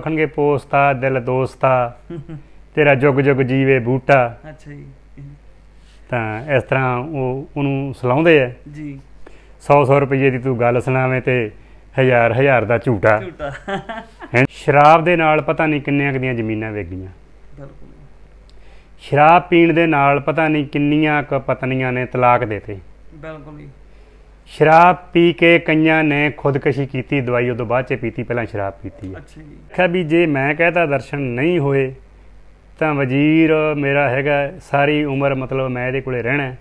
ਆਖਣਗੇ ਪੋਸਤਾ ਦਿਲ ਦੋਸਤਾ ਤੇਰਾ ਜੁਗ ਜੁਗ ਜੀਵੇ ਬੂਟਾ ਅੱਛਾ ਜੀ ਤਾਂ ਇਸ ਤਰ੍ਹਾਂ ਉਹ ਉਹਨੂੰ ਸਲਾਉਂਦੇ ਆ ਜੀ 100 100 ਰੁਪਏ ਦੀ ਤੂੰ ਗੱਲ ਸੁਣਾਵੇਂ ਤੇ ਹਜ਼ਾਰ ਹਜ਼ਾਰ ਦਾ ਝੂਟਾ ਝੂਟਾ ਸ਼ਰਾਬ ਦੇ ਨਾਲ ਪਤਾ ਨਹੀਂ ਕਿੰਨੀਆਂ ਦੀਆਂ ਜ਼ਮੀਨਾਂ ਵੇਚ ਗਈਆਂ ਬਿਲਕੁਲ ਸ਼ਰਾਬ ਪੀਣ ਦੇ ਨਾਲ ਪਤਾ ਨਹੀਂ ਕਿੰਨੀਆਂ ਕ ਪਤਨੀਆਂ ਨੇ ਤਲਾਕ ਦੇਤੇ ਬਿਲਕੁਲ ਜੀ ਸ਼ਰਾਬ ਪੀ ਕੇ ਕਈਆਂ ਨੇ ਖੁਦਕਸ਼ੀ ਕੀਤੀ ਦਵਾਈ ਉਹ ਤੋਂ ਬਾਅਦ ਚ ਪੀਤੀ ਪਹਿਲਾਂ ਸ਼ਰਾਬ ਪੀਤੀ ਹੈ ਅੱਛਾ ਜੀ ਵੀ ਜੇ ਮੈਂ ਕਹਤਾ ਦਰਸ਼ਨ ਨਹੀਂ ਹੋਏ ਤਾਂ ਵਜ਼ੀਰ ਮੇਰਾ ਹੈਗਾ ਸਾਰੀ ਉਮਰ ਮਤਲਬ ਮੈਂ ਇਹਦੇ ਕੋਲੇ ਰਹਿਣਾ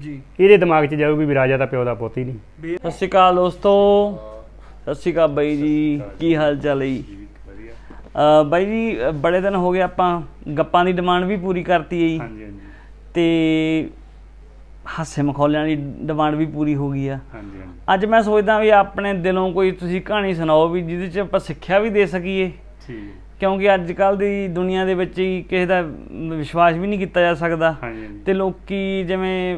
ਜੀ ਇਹਦੇ ਦਿਮਾਗ 'ਚ ਜਾਊਗੀ ਵੀ ਰਾਜਾ ਦਾ ਪਿਓ ਦਾ ਪੋਤੀ ਨਹੀਂ ਸਤਿ ਸ਼੍ਰੀ ਅਕਾਲ ਦੋਸਤੋ ਸਤਿ ਸ਼੍ਰੀ ਅਕਾਲ ਬਾਈ ਜੀ ਕੀ ਹਾਲ ਚਾਲ ਹੈ ਅ ਬਾਈ ਜੀ ਬੜੇ ਦਿਨ ਹੋ ਗਏ ਆਪਾਂ ਗੱਪਾਂ ਦੀ ਡਿਮਾਂਡ ਵੀ ਪੂਰੀ ਕਰਤੀ ਹੈ ਜੀ ਹਾਂਜੀ ਹਾਂਜੀ ਤੇ ਹਾਸੇ ਮਖੌਲੇ ਵਾਲੀ ਡਿਮਾਂਡ ਵੀ ਪੂਰੀ ਹੋ ਗਈ ਆ ਹਾਂਜੀ ਹਾਂਜੀ ਅੱਜ ਮੈਂ ਸੋਚਦਾ ਵੀ ਆਪਣੇ ਦਿਲੋਂ ਕੋਈ ਤੁਸੀਂ ਕਹਾਣੀ ਸੁਣਾਓ ਵੀ ਜਿਹਦੇ ਚ ਆਪਾਂ ਸਿੱਖਿਆ ਵੀ ਦੇ ਸਕੀਏ ਠੀਕ ਕਿਉਂਕਿ ਅੱਜ ਕੱਲ ਦੀ ਦੁਨੀਆ ਦੇ ਵਿੱਚ ਹੀ ਕਿਸੇ ਦਾ ਵਿਸ਼ਵਾਸ ਵੀ ਨਹੀਂ ਕੀਤਾ ਜਾ ਸਕਦਾ ਤੇ ਲੋਕੀ ਜਿਵੇਂ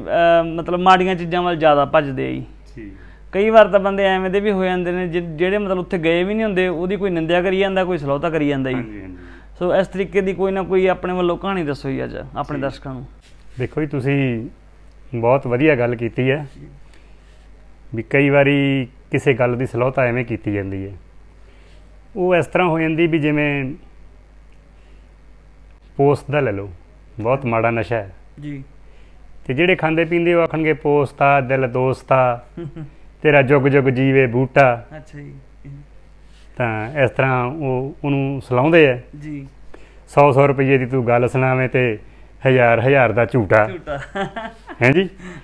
ਮਤਲਬ ਮਾੜੀਆਂ ਚੀਜ਼ਾਂ ਵੱਲ ਜ਼ਿਆਦਾ ਭੱਜਦੇ ਆ ਜੀ ਠੀਕ ਕਈ ਵਾਰ ਤਾਂ ਬੰਦੇ ਐਵੇਂ ਦੇ ਵੀ ਹੋ ਜਾਂਦੇ ਨੇ ਜਿਹੜੇ ਮਤਲਬ ਉੱਥੇ ਗਏ ਵੀ ਨਹੀਂ ਹੁੰਦੇ ਉਹਦੀ ਕੋਈ ਨਿੰਦਿਆ ਕਰੀ ਜਾਂਦਾ ਕੋਈ ਸਲਾਹਤਾ ਕਰੀ ਜਾਂਦਾ ਜੀ ਸੋ ਇਸ ਤਰੀਕੇ ਦੀ ਕੋਈ ਨਾ ਕੋਈ ਆਪਣੇ ਵੱਲੋਂ ਕਹਾਣੀ ਦੱਸੋ ਜੀ ਅੱਜ ਆਪਣੇ ਦਰਸ਼ਕਾਂ ਨੂੰ ਦੇਖੋ ਜੀ ਤੁਸੀਂ ਬਹੁਤ ਵਧੀਆ ਗੱਲ ਕੀਤੀ ਹੈ ਵੀ ਕਈ ਵਾਰੀ ਕਿਸੇ ਗੱਲ ਦੀ ਸਲਾਹਤਾ ਐਵੇਂ ਕੀਤੀ ਜਾਂਦੀ ਹੈ ਉਹ ਇਸ ਤਰ੍ਹਾਂ ਹੋ ਜਾਂਦੀ ਵੀ ਜਿਵੇਂ ਪੋਸਟ ਦਾ ਲੈ ਲਓ ਬਹੁਤ ਮਾੜਾ ਨਸ਼ਾ ਹੈ ਜੀ ਤੇ ਜਿਹੜੇ ਖਾਂਦੇ ਪੀਂਦੇ ਉਹ ਆਖਣਗੇ ਪੋਸਤਾ ਦਿਲ ਦੋਸਤਾ ਤੇਰਾ ਜੁਗ ਜੁਗ ਜੀਵੇ ਬੂਟਾ ਅੱਛਾ ਜੀ ਤਾਂ ਇਸ ਤਰ੍ਹਾਂ ਉਹ ਉਹਨੂੰ ਸਲਾਉਂਦੇ ਆ ਜੀ 100 100 ਰੁਪਏ ਦੀ ਤੂੰ ਗੱਲ ਸੁਣਾਵੇਂ ਤੇ ਹਜ਼ਾਰ ਹਜ਼ਾਰ ਦਾ ਝੂਟਾ ਝੂਟਾ ਹਾਂ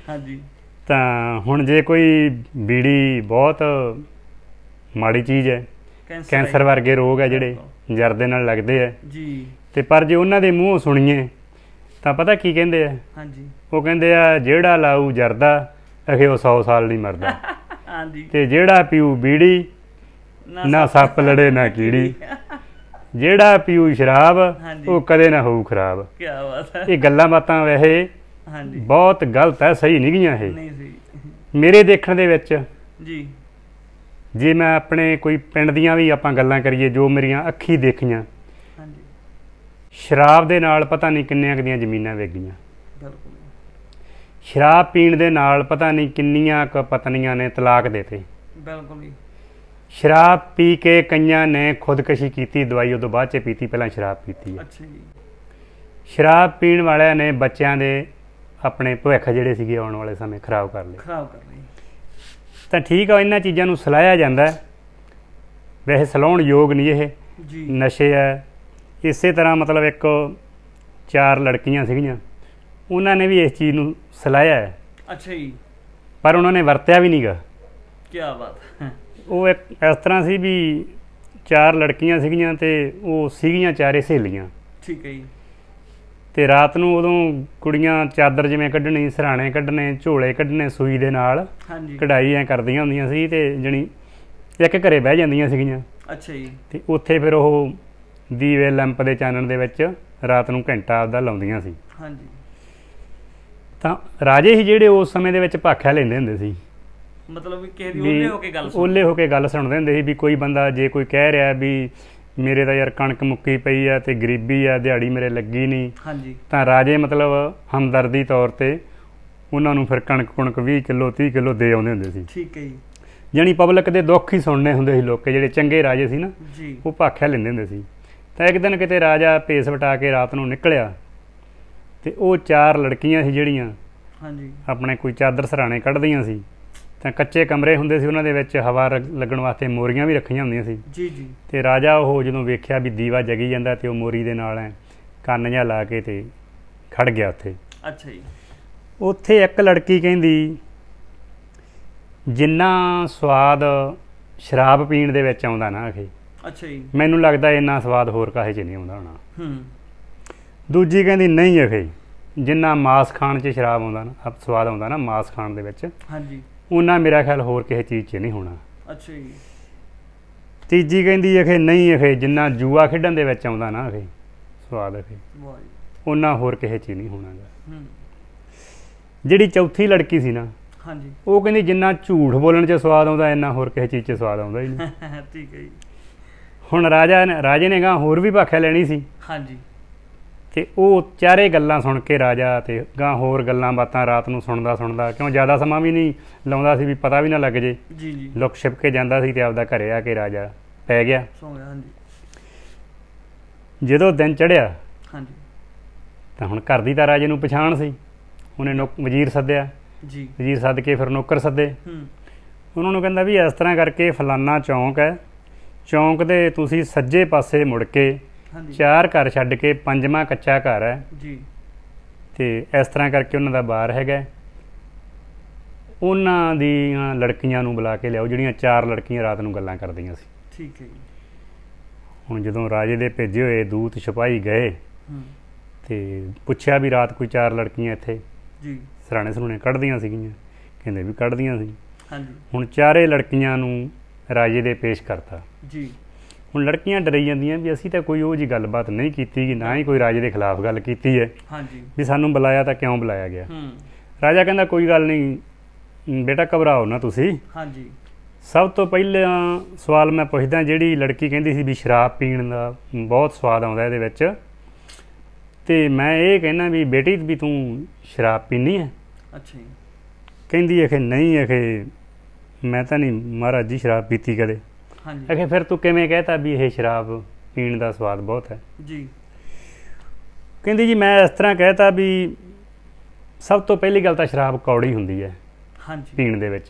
ਹਾਂਜੀ ਤਾਂ ਹੁਣ ਜੇ ਕੋਈ ਬੀੜੀ ਬਹੁਤ ਮਾੜੀ ਚੀਜ਼ ਹੈ ਕੈਂਸਰ ਵਰਗੇ ਰੋਗ ਹੈ ਜਿਹੜੇ ਜਰ ਦੇ ਨਾਲ ਲੱਗਦੇ ਆ ਜੀ ਤੇ ਪਰ ਜੇ ਉਹਨਾਂ ਦੇ ਮੂੰਹੋਂ ਸੁਣੀਏ ਤਾਂ ਪਤਾ ਕੀ ਕਹਿੰਦੇ ਆ ਹਾਂਜੀ ਉਹ ਕਹਿੰਦੇ ਆ ਜਿਹੜਾ ਲਾਊ ਜਰਦਾ ਅਖੇ ਉਹ 100 ਸਾਲ ਨਹੀਂ ਮਰਦਾ ਹਾਂਜੀ ਤੇ ਜਿਹੜਾ ਪੀਊ ਬੀੜੀ ਨਾ ਸੱਪ ਲੜੇ ਨਾ ਕੀੜੀ ਜਿਹੜਾ ਪੀਉ ਸ਼ਰਾਬ ਉਹ ਕਦੇ ਨਾ ਹੋਊ ਖਰਾਬ ਕੀ ਬਾਤ ਹੈ ਇਹ ਗੱਲਾਂ ਬਾਤਾਂ ਵੈਸੇ ਹਾਂਜੀ ਬਹੁਤ ਗਲਤ ਹੈ ਸਹੀ ਨਹੀਂ ਗਈਆਂ ਇਹ ਨਹੀਂ ਸਹੀ ਮੇਰੇ ਦੇਖਣ ਦੇ ਵਿੱਚ ਜੀ ਜੇ ਮੈਂ ਆਪਣੇ ਕੋਈ ਪਿੰਡ ਦੀਆਂ ਵੀ ਆਪਾਂ ਗੱਲਾਂ ਕਰੀਏ ਜੋ ਮੇਰੀਆਂ ਅੱਖੀ ਦੇਖੀਆਂ ਹਾਂਜੀ ਸ਼ਰਾਬ ਦੇ ਨਾਲ ਪਤਾ ਨਹੀਂ ਕਿੰਨੀਆਂ ਕ ਦੀਆਂ ਜ਼ਮੀਨਾਂ ਵਿਕ ਗਈਆਂ ਬਿਲਕੁਲ ਸ਼ਰਾਬ ਪੀਣ ਦੇ ਨਾਲ ਪਤਾ ਨਹੀਂ ਕਿੰਨੀਆਂ ਕ ਪਤਨੀਆਂ ਨੇ ਤਲਾਕ ਦੇਤੇ ਬਿਲਕੁਲ ਜੀ ਸ਼ਰਾਬ ਪੀ ਕੇ ਕਈਆਂ ਨੇ ਖੁਦਕਸ਼ੀ ਕੀਤੀ ਦਵਾਈ ਤੋਂ ਬਾਅਦ ਚ ਪੀਤੀ ਪਹਿਲਾਂ ਸ਼ਰਾਬ ਪੀਤੀ ਹੈ ਅੱਛਾ ਜੀ ਸ਼ਰਾਬ ਪੀਣ ਵਾਲਿਆਂ ਨੇ ਬੱਚਿਆਂ ਦੇ ਆਪਣੇ ਭਵਿੱਖ ਜਿਹੜੇ ਸੀਗੇ ਆਉਣ ਵਾਲੇ ਸਮੇਂ ਖਰਾਬ ਕਰ ਲਏ ਖਰਾਬ ਕਰ ਲਏ ਤਾਂ ਠੀਕ ਆ ਇਹਨਾਂ ਚੀਜ਼ਾਂ ਨੂੰ ਸਲਾਇਆ ਜਾਂਦਾ ਵੈਸੇ ਸਲਾਉਣ ਯੋਗ ਨਹੀਂ ਇਹ ਜੀ ਨਸ਼ੇ ਆ ਇਸੇ ਤਰ੍ਹਾਂ ਮਤਲਬ ਇੱਕ ਚਾਰ ਲੜਕੀਆਂ ਸੀਗੀਆਂ ਉਹਨਾਂ ਨੇ ਵੀ ਇਸ ਚੀਜ਼ ਨੂੰ ਸਲਾਇਆ ਅੱਛਾ ਜੀ ਪਰ ਉਹਨਾਂ ਨੇ ਵਰਤਿਆ ਵੀ ਨਹੀਂਗਾ ਕੀ ਬਾਤ ਉਹ ਇੱਕ ਇਸ ਤਰ੍ਹਾਂ ਸੀ ਵੀ ਚਾਰ ਲੜਕੀਆਂ ਸੀਗੀਆਂ ਤੇ ਉਹ ਸੀਗੀਆਂ ਚਾਰੇ ਸਹੇਲੀਆਂ ਠੀਕ ਹੈ ਜੀ ਤੇ ਰਾਤ ਨੂੰ ਉਦੋਂ ਕੁੜੀਆਂ ਚਾਦਰ ਜਿਵੇਂ ਕੱਢਣੀ ਸਰਾਣੇ ਕੱਢਣੇ ਝੋਲੇ ਕੱਢਣੇ ਸੂਈ ਦੇ ਨਾਲ ਹਾਂਜੀ ਕਢਾਈ ਐ ਕਰਦੀਆਂ ਹੁੰਦੀਆਂ ਸੀ ਤੇ ਜਣੀ ਇੱਕ ਘਰੇ ਬਹਿ ਜਾਂਦੀਆਂ ਸੀਗੀਆਂ ਅੱਛਾ ਜੀ ਤੇ ਉੱਥੇ ਫਿਰ ਉਹ ਦੀਵੇ ਲੈਂਪ ਦੇ ਚਾਨਣ ਦੇ ਵਿੱਚ ਰਾਤ ਨੂੰ ਘੰਟਾ ਆਪਦਾ ਲਾਉਂਦੀਆਂ ਸੀ ਹਾਂਜੀ ਤਾਂ ਰਾਜੇ ਹੀ ਜਿਹੜੇ ਉਸ ਸਮੇਂ ਦੇ ਵਿੱਚ ਭਾਖਿਆ ਲੈਂਦੇ ਹੁੰਦੇ ਸੀ ਮਤਲਬ ਕਿਸੇ ਦੀ ਉਹਲੇ ਹੋ ਕੇ ਗੱਲ ਉਹਲੇ ਹੋ ਕੇ ਗੱਲ ਸੁਣਦੇ ਹੁੰਦੇ ਸੀ ਵੀ ਕੋਈ ਬੰਦਾ ਜੇ ਕੋਈ ਕਹਿ ਰਿਹਾ ਵੀ ਮੇਰੇ ਤਾਂ ਯਾਰ ਕਣਕ ਮੁੱਕੀ ਪਈ ਆ ਤੇ ਗਰੀਬੀ ਆ ਦਿਹਾੜੀ ਮੇਰੇ ਲੱਗੀ ਨਹੀਂ ਹਾਂਜੀ ਤਾਂ ਰਾਜੇ ਮਤਲਬ ਹਮਦਰਦੀ ਤੌਰ ਤੇ ਉਹਨਾਂ ਨੂੰ ਫਿਰ ਕਣਕ ਕੁਣਕ 20 ਕਿਲੋ 30 ਕਿਲੋ ਦੇ ਆਉਂਦੇ ਹੁੰਦੇ ਸੀ ਠੀਕ ਹੈ ਜੀ ਜਾਨੀ ਪਬਲਿਕ ਦੇ ਦੁੱਖ ਹੀ ਸੁਣਨੇ ਹੁੰਦੇ ਸੀ ਲੋਕੇ ਜਿਹੜੇ ਚੰਗੇ ਰਾਜੇ ਸੀ ਨਾ ਉਹ ਭਾਖਿਆ ਲੈਂਦੇ ਹੁੰਦੇ ਸੀ ਤਾਂ ਇੱਕ ਦਿਨ ਕਿਤੇ ਰਾਜਾ ਪੇਸ ਵਟਾ ਕੇ ਰਾਤ ਨੂੰ ਨਿਕਲਿਆ ਤੇ ਉਹ ਚਾਰ ਲੜਕੀਆਂ ਸੀ ਜਿਹੜੀਆਂ ਹਾਂਜੀ ਆਪਣੇ ਕੋਈ ਚਾਦਰ ਸਰਾਣੇ ਕੱਢਦੀਆਂ ਸੀ ਤਾਂ ਕੱਚੇ ਕਮਰੇ ਹੁੰਦੇ ਸੀ ਉਹਨਾਂ ਦੇ ਵਿੱਚ ਹਵਾ ਲੱਗਣ ਵਾਸਤੇ ਮੋਰੀਆਂ ਵੀ ਰੱਖੀਆਂ ਹੁੰਦੀਆਂ ਸੀ ਜੀ ਜੀ ਤੇ ਰਾਜਾ ਉਹ ਜਦੋਂ ਵੇਖਿਆ ਵੀ ਦੀਵਾ ਜਗੀ ਜਾਂਦਾ ਤੇ ਉਹ ਮੋਰੀ ਦੇ ਨਾਲ ਐ ਕੰਨ ਜਾਂ ਲਾ ਕੇ ਤੇ ਖੜ ਗਿਆ ਉੱਥੇ ਅੱਛਾ ਜੀ ਉੱਥੇ ਇੱਕ ਲੜਕੀ ਕਹਿੰਦੀ ਜਿੰਨਾ ਸਵਾਦ ਸ਼ਰਾਬ ਪੀਣ ਦੇ ਵਿੱਚ ਆਉਂਦਾ ਨਾ ਅਖੇ ਅੱਛਾ ਜੀ ਮੈਨੂੰ ਲੱਗਦਾ ਇੰਨਾ ਸਵਾਦ ਹੋਰ ਕਾਹੇ 'ਚ ਨਹੀਂ ਆਉਂਦਾ ਹੋਣਾ ਹੂੰ ਦੂਜੀ ਕਹਿੰਦੀ ਨਹੀਂ ਅਖੇ ਜਿੰਨਾ ਮਾਸ ਖਾਣ 'ਚ ਸ਼ਰਾਬ ਆਉਂਦਾ ਨਾ ਸਵਾਦ ਆਉਂਦਾ ਨਾ ਮਾਸ ਖਾਣ ਦੇ ਵਿੱਚ ਹਾਂਜੀ ਉਹਨਾਂ ਮੇਰਾ ਖਿਆਲ ਹੋਰ ਕਿਸੇ ਚੀਜ਼ 'ਚ ਨਹੀਂ ਹੋਣਾ ਅੱਛਾ ਜੀ ਤੀਜੀ ਕਹਿੰਦੀ ਅਖੇ ਨਹੀਂ ਅਖੇ ਜਿੰਨਾ ਜੂਆ ਖੇਡਣ ਦੇ ਵਿੱਚ ਆਉਂਦਾ ਨਾ ਅਖੇ ਸਵਾਦ ਅਖੇ ਉਹਨਾਂ ਹੋਰ ਕਿਸੇ ਚੀਜ਼ ਨਹੀਂ ਹੋਣਾਗਾ ਜਿਹੜੀ ਚੌਥੀ ਲੜਕੀ ਸੀ ਨਾ ਹਾਂਜੀ ਉਹ ਕਹਿੰਦੀ ਜਿੰਨਾ ਝੂਠ ਬੋਲਣ 'ਚ ਸਵਾਦ ਆਉਂਦਾ ਇੰਨਾ ਹੋਰ ਕਿਸੇ ਚੀਜ਼ 'ਚ ਸਵਾਦ ਆਉਂਦਾ ਹੀ ਨਹੀਂ ਠੀਕ ਹੈ ਜੀ ਹੁਣ ਰਾਜਾ ਨੇ ਰਾਜੇ ਨੇ ਗਾ ਹੋਰ ਵੀ ਭਾਖਿਆ ਲੈਣੀ ਸੀ ਹਾਂਜੀ ਤੇ ਉਹ ਚਾਰੇ ਗੱਲਾਂ ਸੁਣ ਕੇ ਰਾਜਾ ਤੇ ਗਾਂ ਹੋਰ ਗੱਲਾਂ ਬਾਤਾਂ ਰਾਤ ਨੂੰ ਸੁਣਦਾ ਸੁਣਦਾ ਕਿਉਂ ਜ਼ਿਆਦਾ ਸਮਾਂ ਵੀ ਨਹੀਂ ਲਾਉਂਦਾ ਸੀ ਵੀ ਪਤਾ ਵੀ ਨਾ ਲੱਗ ਜੇ ਜੀ ਜੀ ਲੁਕ ਛਿਪ ਕੇ ਜਾਂਦਾ ਸੀ ਤੇ ਆਪਦਾ ਘਰੇ ਆ ਕੇ ਰਾਜਾ ਪੈ ਗਿਆ ਸੌ ਗਿਆ ਹਾਂਜੀ ਜਦੋਂ ਦਿਨ ਚੜਿਆ ਹਾਂਜੀ ਤਾਂ ਹੁਣ ਘਰ ਦੀ ਤਾਂ ਰਾਜੇ ਨੂੰ ਪਛਾਣ ਸੀ ਉਹਨੇ ਨੁਕ ਵਜ਼ੀਰ ਸੱਦਿਆ ਜੀ ਵਜ਼ੀਰ ਸੱਦ ਕੇ ਫਿਰ ਨੌਕਰ ਸੱਦੇ ਹੂੰ ਉਹਨਾਂ ਨੂੰ ਕਹਿੰਦਾ ਵੀ ਇਸ ਤਰ੍ਹਾਂ ਕਰਕੇ ਫਲਾਨਾ ਚੌਂਕ ਹੈ ਚੌਂਕ ਦੇ ਤੁਸੀਂ ਸੱਜੇ ਪਾਸੇ ਮੁੜ ਕੇ ਚਾਰ ਘਰ ਛੱਡ ਕੇ ਪੰਜਵਾਂ ਕੱਚਾ ਘਰ ਹੈ ਜੀ ਤੇ ਇਸ ਤਰ੍ਹਾਂ ਕਰਕੇ ਉਹਨਾਂ ਦਾ ਬਾਰ ਹੈਗਾ ਉਹਨਾਂ ਦੀਆਂ ਲੜਕੀਆਂ ਨੂੰ ਬੁਲਾ ਕੇ ਲਿਆਓ ਜਿਹੜੀਆਂ ਚਾਰ ਲੜਕੀਆਂ ਰਾਤ ਨੂੰ ਗੱਲਾਂ ਕਰਦੀਆਂ ਸੀ ਠੀਕ ਹੈ ਜੀ ਹੁਣ ਜਦੋਂ ਰਾਜੇ ਦੇ ਭੇਜੇ ਹੋਏ ਦੂਤ ਸਿਪਾਹੀ ਗਏ ਤੇ ਪੁੱਛਿਆ ਵੀ ਰਾਤ ਕੋਈ ਚਾਰ ਲੜਕੀਆਂ ਇੱਥੇ ਜੀ ਸਰਾਣੇ ਸਰੂਣੇ ਕੱਢਦੀਆਂ ਸੀਗੀਆਂ ਕਹਿੰਦੇ ਵੀ ਕੱਢਦੀਆਂ ਸੀ ਹਾਂਜੀ ਹੁਣ ਚਾਰੇ ਲੜਕੀਆਂ ਨੂੰ ਰਾਜੇ ਦੇ ਪੇਸ਼ ਕਰਤਾ ਜੀ ਹੁਣ ਲੜਕੀਆਂ ਡਰਈ ਜਾਂਦੀਆਂ ਵੀ ਅਸੀਂ ਤਾਂ ਕੋਈ ਉਹ ਜੀ ਗੱਲਬਾਤ ਨਹੀਂ ਕੀਤੀ ਕਿ ਨਾ ਹੀ ਕੋਈ ਰਾਜੇ ਦੇ ਖਿਲਾਫ ਗੱਲ ਕੀਤੀ ਹੈ ਹਾਂਜੀ ਵੀ ਸਾਨੂੰ ਬੁਲਾਇਆ ਤਾਂ ਕਿਉਂ ਬੁਲਾਇਆ ਗਿਆ ਹੂੰ ਰਾਜਾ ਕਹਿੰਦਾ ਕੋਈ ਗੱਲ ਨਹੀਂ ਬੇਟਾ ਘਬਰਾਓ ਨਾ ਤੁਸੀਂ ਹਾਂਜੀ ਸਭ ਤੋਂ ਪਹਿਲਾਂ ਸਵਾਲ ਮੈਂ ਪੁੱਛਦਾ ਜਿਹੜੀ ਲੜਕੀ ਕਹਿੰਦੀ ਸੀ ਵੀ ਸ਼ਰਾਬ ਪੀਣ ਦਾ ਬਹੁਤ ਸਵਾਦ ਆਉਂਦਾ ਇਹਦੇ ਵਿੱਚ ਤੇ ਮੈਂ ਇਹ ਕਹਿਣਾ ਵੀ ਬੇਟੀ ਵੀ ਤੂੰ ਸ਼ਰਾਬ ਪੀਣੀ ਹੈ ਅੱਛਾ ਕਹਿੰਦੀ ਹੈ ਕਿ ਨਹੀਂ ਹੈ ਕਿ ਮੈਂ ਤਾਂ ਨਹੀਂ ਮਹਾਰਾਜ ਜੀ ਸ਼ਰਾਬ ਪੀਤੀ ਕਦੇ ਹਾਂਜੀ ਅਖੇ ਫਿਰ ਤੂੰ ਕਿਵੇਂ ਕਹਤਾ ਵੀ ਇਹ ਸ਼ਰਾਬ ਪੀਣ ਦਾ ਸਵਾਦ ਬਹੁਤ ਹੈ ਜੀ ਕਹਿੰਦੀ ਜੀ ਮੈਂ ਇਸ ਤਰ੍ਹਾਂ ਕਹਤਾ ਵੀ ਸਭ ਤੋਂ ਪਹਿਲੀ ਗੱਲ ਤਾਂ ਸ਼ਰਾਬ ਕੌੜੀ ਹੁੰਦੀ ਹੈ ਹਾਂਜੀ ਪੀਣ ਦੇ ਵਿੱਚ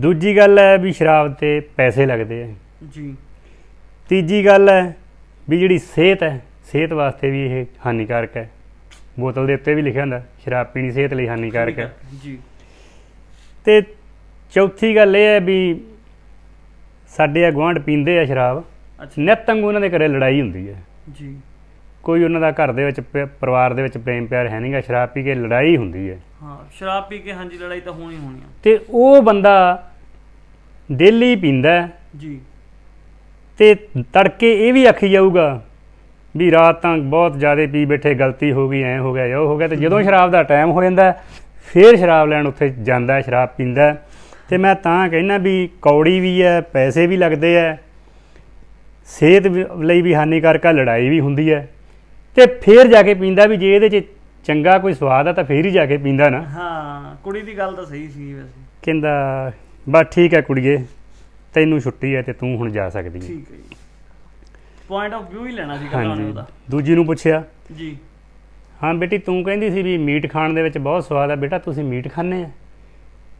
ਦੂਜੀ ਗੱਲ ਹੈ ਵੀ ਸ਼ਰਾਬ ਤੇ ਪੈਸੇ ਲੱਗਦੇ ਆ ਜੀ ਤੀਜੀ ਗੱਲ ਹੈ ਵੀ ਜਿਹੜੀ ਸਿਹਤ ਹੈ ਸਿਹਤ ਵਾਸਤੇ ਵੀ ਇਹ ਹਾਨੀਕਾਰਕ ਹੈ ਬੋਤਲ ਦੇ ਉੱਤੇ ਵੀ ਲਿਖਿਆ ਹੁੰਦਾ ਸ਼ਰਾਬ ਪੀਣੀ ਸਿਹਤ ਲਈ ਹਾਨੀਕਾਰਕ ਹੈ ਜੀ ਤੇ ਚੌਥੀ ਗੱਲ ਇਹ ਹੈ ਵੀ ਸਾਡੇ ਅਗਵਾਂਡ ਪੀਂਦੇ ਆ ਸ਼ਰਾਬ ਨਿਤੰਗ ਉਹਨਾਂ ਦੇ ਘਰੇ ਲੜਾਈ ਹੁੰਦੀ ਹੈ ਜੀ ਕੋਈ ਉਹਨਾਂ ਦਾ ਘਰ ਦੇ ਵਿੱਚ ਪਰਿਵਾਰ ਦੇ ਵਿੱਚ ਪ੍ਰੇਮ ਪਿਆਰ ਹੈ ਨਹੀਂਗਾ ਸ਼ਰਾਬ ਪੀ ਕੇ ਲੜਾਈ ਹੁੰਦੀ ਹੈ ਹਾਂ ਸ਼ਰਾਬ ਪੀ ਕੇ ਹਾਂਜੀ ਲੜਾਈ ਤਾਂ ਹੋਣੀ ਹੋਣੀ ਆ ਤੇ ਉਹ ਬੰਦਾ ਦਿੱਲੀ ਪੀਂਦਾ ਜੀ ਤੇ ਤੜਕੇ ਇਹ ਵੀ ਆਖੀ ਜਾਊਗਾ ਵੀ ਰਾਤ ਤਾਂ ਬਹੁਤ ਜ਼ਿਆਦਾ ਪੀ ਬੈਠੇ ਗਲਤੀ ਹੋ ਗਈ ਐ ਹੋ ਗਿਆ ਜੋ ਹੋ ਗਿਆ ਤੇ ਜਦੋਂ ਸ਼ਰਾਬ ਦਾ ਟਾਈਮ ਹੋ ਜਾਂਦਾ ਫੇਰ ਸ਼ਰਾਬ ਲੈਣ ਉੱਥੇ ਜਾਂਦਾ ਸ਼ਰਾਬ ਪੀਂਦਾ ਤੇ ਮੈਂ ਤਾਂ ਕਹਿੰਦਾ ਵੀ ਕੌੜੀ ਵੀ ਹੈ ਪੈਸੇ ਵੀ ਲੱਗਦੇ ਐ ਸਿਹਤ ਲਈ ਵੀ ਹਾਨੀਕਾਰਕ ਆ ਲੜਾਈ ਵੀ ਹੁੰਦੀ ਐ ਤੇ ਫੇਰ ਜਾ ਕੇ ਪੀਂਦਾ ਵੀ ਜੇ ਇਹਦੇ 'ਚ ਚੰਗਾ ਕੋਈ ਸਵਾਦ ਆ ਤਾਂ ਫੇਰ ਹੀ ਜਾ ਕੇ ਪੀਂਦਾ ਨਾ ਹਾਂ ਕੁੜੀ ਦੀ ਗੱਲ ਤਾਂ ਸਹੀ ਸੀ ਵੈਸੇ ਕਹਿੰਦਾ ਬਸ ਠੀਕ ਹੈ ਕੁੜੀਏ ਤੈਨੂੰ ਛੁੱਟੀ ਹੈ ਤੇ ਤੂੰ ਹੁਣ ਜਾ ਸਕਦੀ ਹੈ ਠੀਕ ਹੈ ਪੁਆਇੰਟ ਆਫ ਵਿਊ ਹੀ ਲੈਣਾ ਸੀ ਕਹਾਣੀ ਦਾ ਉਹਦਾ ਦੂਜੀ ਨੂੰ ਪੁੱਛਿਆ ਜੀ ਹਾਂ ਬੇਟੀ ਤੂੰ ਕਹਿੰਦੀ ਸੀ ਵੀ ਮੀਟ ਖਾਣ ਦੇ ਵਿੱਚ ਬਹੁਤ ਸਵਾਦ ਆ ਬੇਟਾ ਤੁਸੀਂ ਮੀਟ ਖਾਣੇ ਆ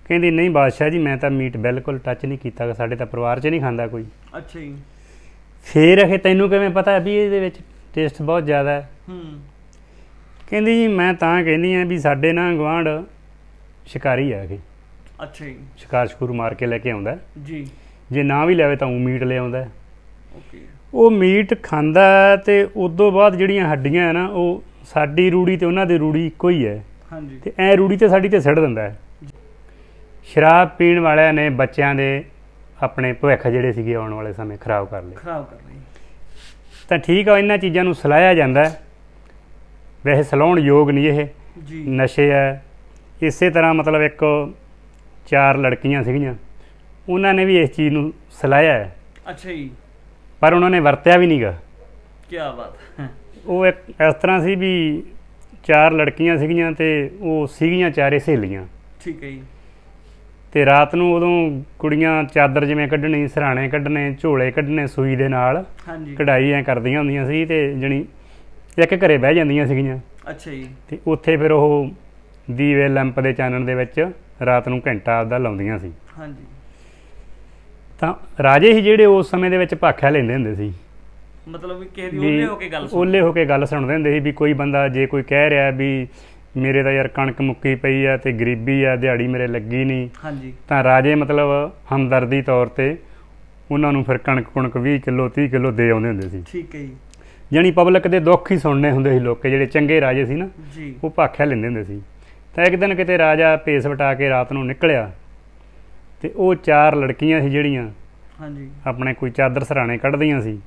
ਕਹਿੰਦੀ ਨਹੀਂ ਬਾਦਸ਼ਾਹ ਜੀ ਮੈਂ ਤਾਂ ਮੀਟ ਬਿਲਕੁਲ ਟੱਚ ਨਹੀਂ ਕੀਤਾ ਸਾਡੇ ਤਾਂ ਪਰਿਵਾਰ 'ਚ ਨਹੀਂ ਖਾਂਦਾ ਕੋਈ ਅੱਛਾ ਜੀ ਫੇਰ ਇਹ ਤੈਨੂੰ ਕਿਵੇਂ ਪਤਾ ਵੀ ਇਹਦੇ ਵਿੱਚ ਟੇਸਟ ਬਹੁਤ ਜ਼ਿਆਦਾ ਹੈ ਹੂੰ ਕਹਿੰਦੀ ਜੀ ਮੈਂ ਤਾਂ ਕਹਿੰਦੀ ਆ ਵੀ ਸਾਡੇ ਨਾ ਗਵਾਂਢ ਸ਼ਿਕਾਰੀ ਆ ਕੇ ਅੱਛਾ ਜੀ ਸ਼ਿਕਾਰ ਸ਼ਕੂਰ ਮਾਰ ਕੇ ਲੈ ਕੇ ਆਉਂਦਾ ਜੀ ਜੇ ਨਾ ਵੀ ਲੈਵੇ ਤਾਂ ਉਹ ਮੀਟ ਲੈ ਆਉਂਦਾ ਓਕੇ ਉਹ ਮੀਟ ਖਾਂਦਾ ਤੇ ਉਦੋਂ ਬਾਅਦ ਜਿਹੜੀਆਂ ਹੱਡੀਆਂ ਹਨ ਉਹ ਸਾਡੀ ਰੂੜੀ ਤੇ ਉਹਨਾਂ ਦੀ ਰੂੜੀ ਇੱਕੋ ਹੀ ਹੈ ਹਾਂਜੀ ਤੇ ਐ ਰੂੜੀ ਤੇ ਸਾਡੀ ਤੇ ਸੜ ਦਿੰਦਾ ਹੈ ਸ਼ਰਾਬ ਪੀਣ ਵਾਲਿਆਂ ਨੇ ਬੱਚਿਆਂ ਦੇ ਆਪਣੇ ਭਵਿੱਖ ਜਿਹੜੇ ਸੀਗੇ ਆਉਣ ਵਾਲੇ ਸਮੇਂ ਖਰਾਬ ਕਰ ਲਏ ਖਰਾਬ ਕਰ ਲਏ ਤਾਂ ਠੀਕ ਆ ਇਹਨਾਂ ਚੀਜ਼ਾਂ ਨੂੰ ਸਲਾਇਆ ਜਾਂਦਾ ਵੈਸੇ ਸਲਾਉਣ ਯੋਗ ਨਹੀਂ ਇਹ ਜੀ ਨਸ਼ੇ ਆ ਇਸੇ ਤਰ੍ਹਾਂ ਮਤਲਬ ਇੱਕ ਚਾਰ ਲੜਕੀਆਂ ਸੀਗੀਆਂ ਉਹਨਾਂ ਨੇ ਵੀ ਇਸ ਚੀਜ਼ ਨੂੰ ਸਲਾਇਆ ਅੱਛਾ ਜੀ ਪਰ ਉਹਨਾਂ ਨੇ ਵਰਤਿਆ ਵੀ ਨਹੀਂਗਾ ਕੀ ਬਾਤ ਉਹ ਇੱਕ ਇਸ ਤਰ੍ਹਾਂ ਸੀ ਵੀ ਚਾਰ ਲੜਕੀਆਂ ਸੀਗੀਆਂ ਤੇ ਉਹ ਸੀਗੀਆਂ ਚਾਰੇ ਸਹੇਲੀਆਂ ਠੀਕ ਹੈ ਜੀ ਤੇ ਰਾਤ ਨੂੰ ਉਦੋਂ ਕੁੜੀਆਂ ਚਾਦਰ ਜਿਵੇਂ ਕੱਢਣੀ ਸਿਰਾਣੇ ਕੱਢਣੇ ਝੋਲੇ ਕੱਢਣੇ ਸੂਈ ਦੇ ਨਾਲ ਹਾਂਜੀ ਕਢਾਈ ਐ ਕਰਦੀਆਂ ਹੁੰਦੀਆਂ ਸੀ ਤੇ ਜਣੀ ਇੱਕ ਘਰੇ ਬਹਿ ਜਾਂਦੀਆਂ ਸੀਗੀਆਂ ਅੱਛਾ ਜੀ ਤੇ ਉੱਥੇ ਫਿਰ ਉਹ ਦੀਵੇ ਲੈਂਪ ਦੇ ਚਾਨਣ ਦੇ ਵਿੱਚ ਰਾਤ ਨੂੰ ਘੰਟਾ ਆਪਦਾ ਲਾਉਂਦੀਆਂ ਸੀ ਹਾਂਜੀ ਤਾਂ ਰਾਜੇ ਹੀ ਜਿਹੜੇ ਉਸ ਸਮੇਂ ਦੇ ਵਿੱਚ ਭਾਖਿਆ ਲੈਂਦੇ ਹੁੰਦੇ ਸੀ ਮਤਲਬ ਕਿ ਕਿਸੇ ਦੀ ਓਲੇ ਹੋ ਕੇ ਗੱਲ ਉਹਲੇ ਹੋ ਕੇ ਗੱਲ ਸੁਣਦੇ ਹੁੰਦੇ ਸੀ ਵੀ ਕੋਈ ਬੰਦਾ ਜੇ ਕੋਈ ਕਹਿ ਰਿਹਾ ਵੀ ਮੇਰੇ ਤਾਂ ਯਾਰ ਕਣਕ ਮੁੱਕੀ ਪਈ ਆ ਤੇ ਗਰੀਬੀ ਆ ਦਿਹਾੜੀ ਮੇਰੇ ਲੱਗੀ ਨਹੀਂ ਹਾਂਜੀ ਤਾਂ ਰਾਜੇ ਮਤਲਬ ਹਮਦਰਦੀ ਤੌਰ ਤੇ ਉਹਨਾਂ ਨੂੰ ਫਿਰ ਕਣਕ ਕੁਣਕ 20 ਕਿਲੋ 30 ਕਿਲੋ ਦੇ ਆਉਂਦੇ ਹੁੰਦੇ ਸੀ ਠੀਕ ਹੈ ਜੀ ਜਾਨੀ ਪਬਲਿਕ ਦੇ ਦੁੱਖ ਹੀ ਸੁਣਨੇ ਹੁੰਦੇ ਸੀ ਲੋਕ ਜਿਹੜੇ ਚੰਗੇ ਰਾਜੇ ਸੀ ਨਾ ਉਹ ਭਾਖਿਆ ਲੈਂਦੇ ਹੁੰਦੇ ਸੀ ਤਾਂ ਇੱਕ ਦਿਨ ਕਿਤੇ ਰਾਜਾ ਪੇਸ ਵਟਾ ਕੇ ਰਾਤ ਨੂੰ ਨਿਕਲਿਆ ਤੇ ਉਹ ਚਾਰ ਲੜਕੀਆਂ ਸੀ ਜਿਹੜੀਆਂ ਹਾਂਜੀ ਆਪਣੇ ਕੋਈ ਚਾਦਰ ਸਰਾਣੇ ਕੱਢਦੀਆਂ ਸੀ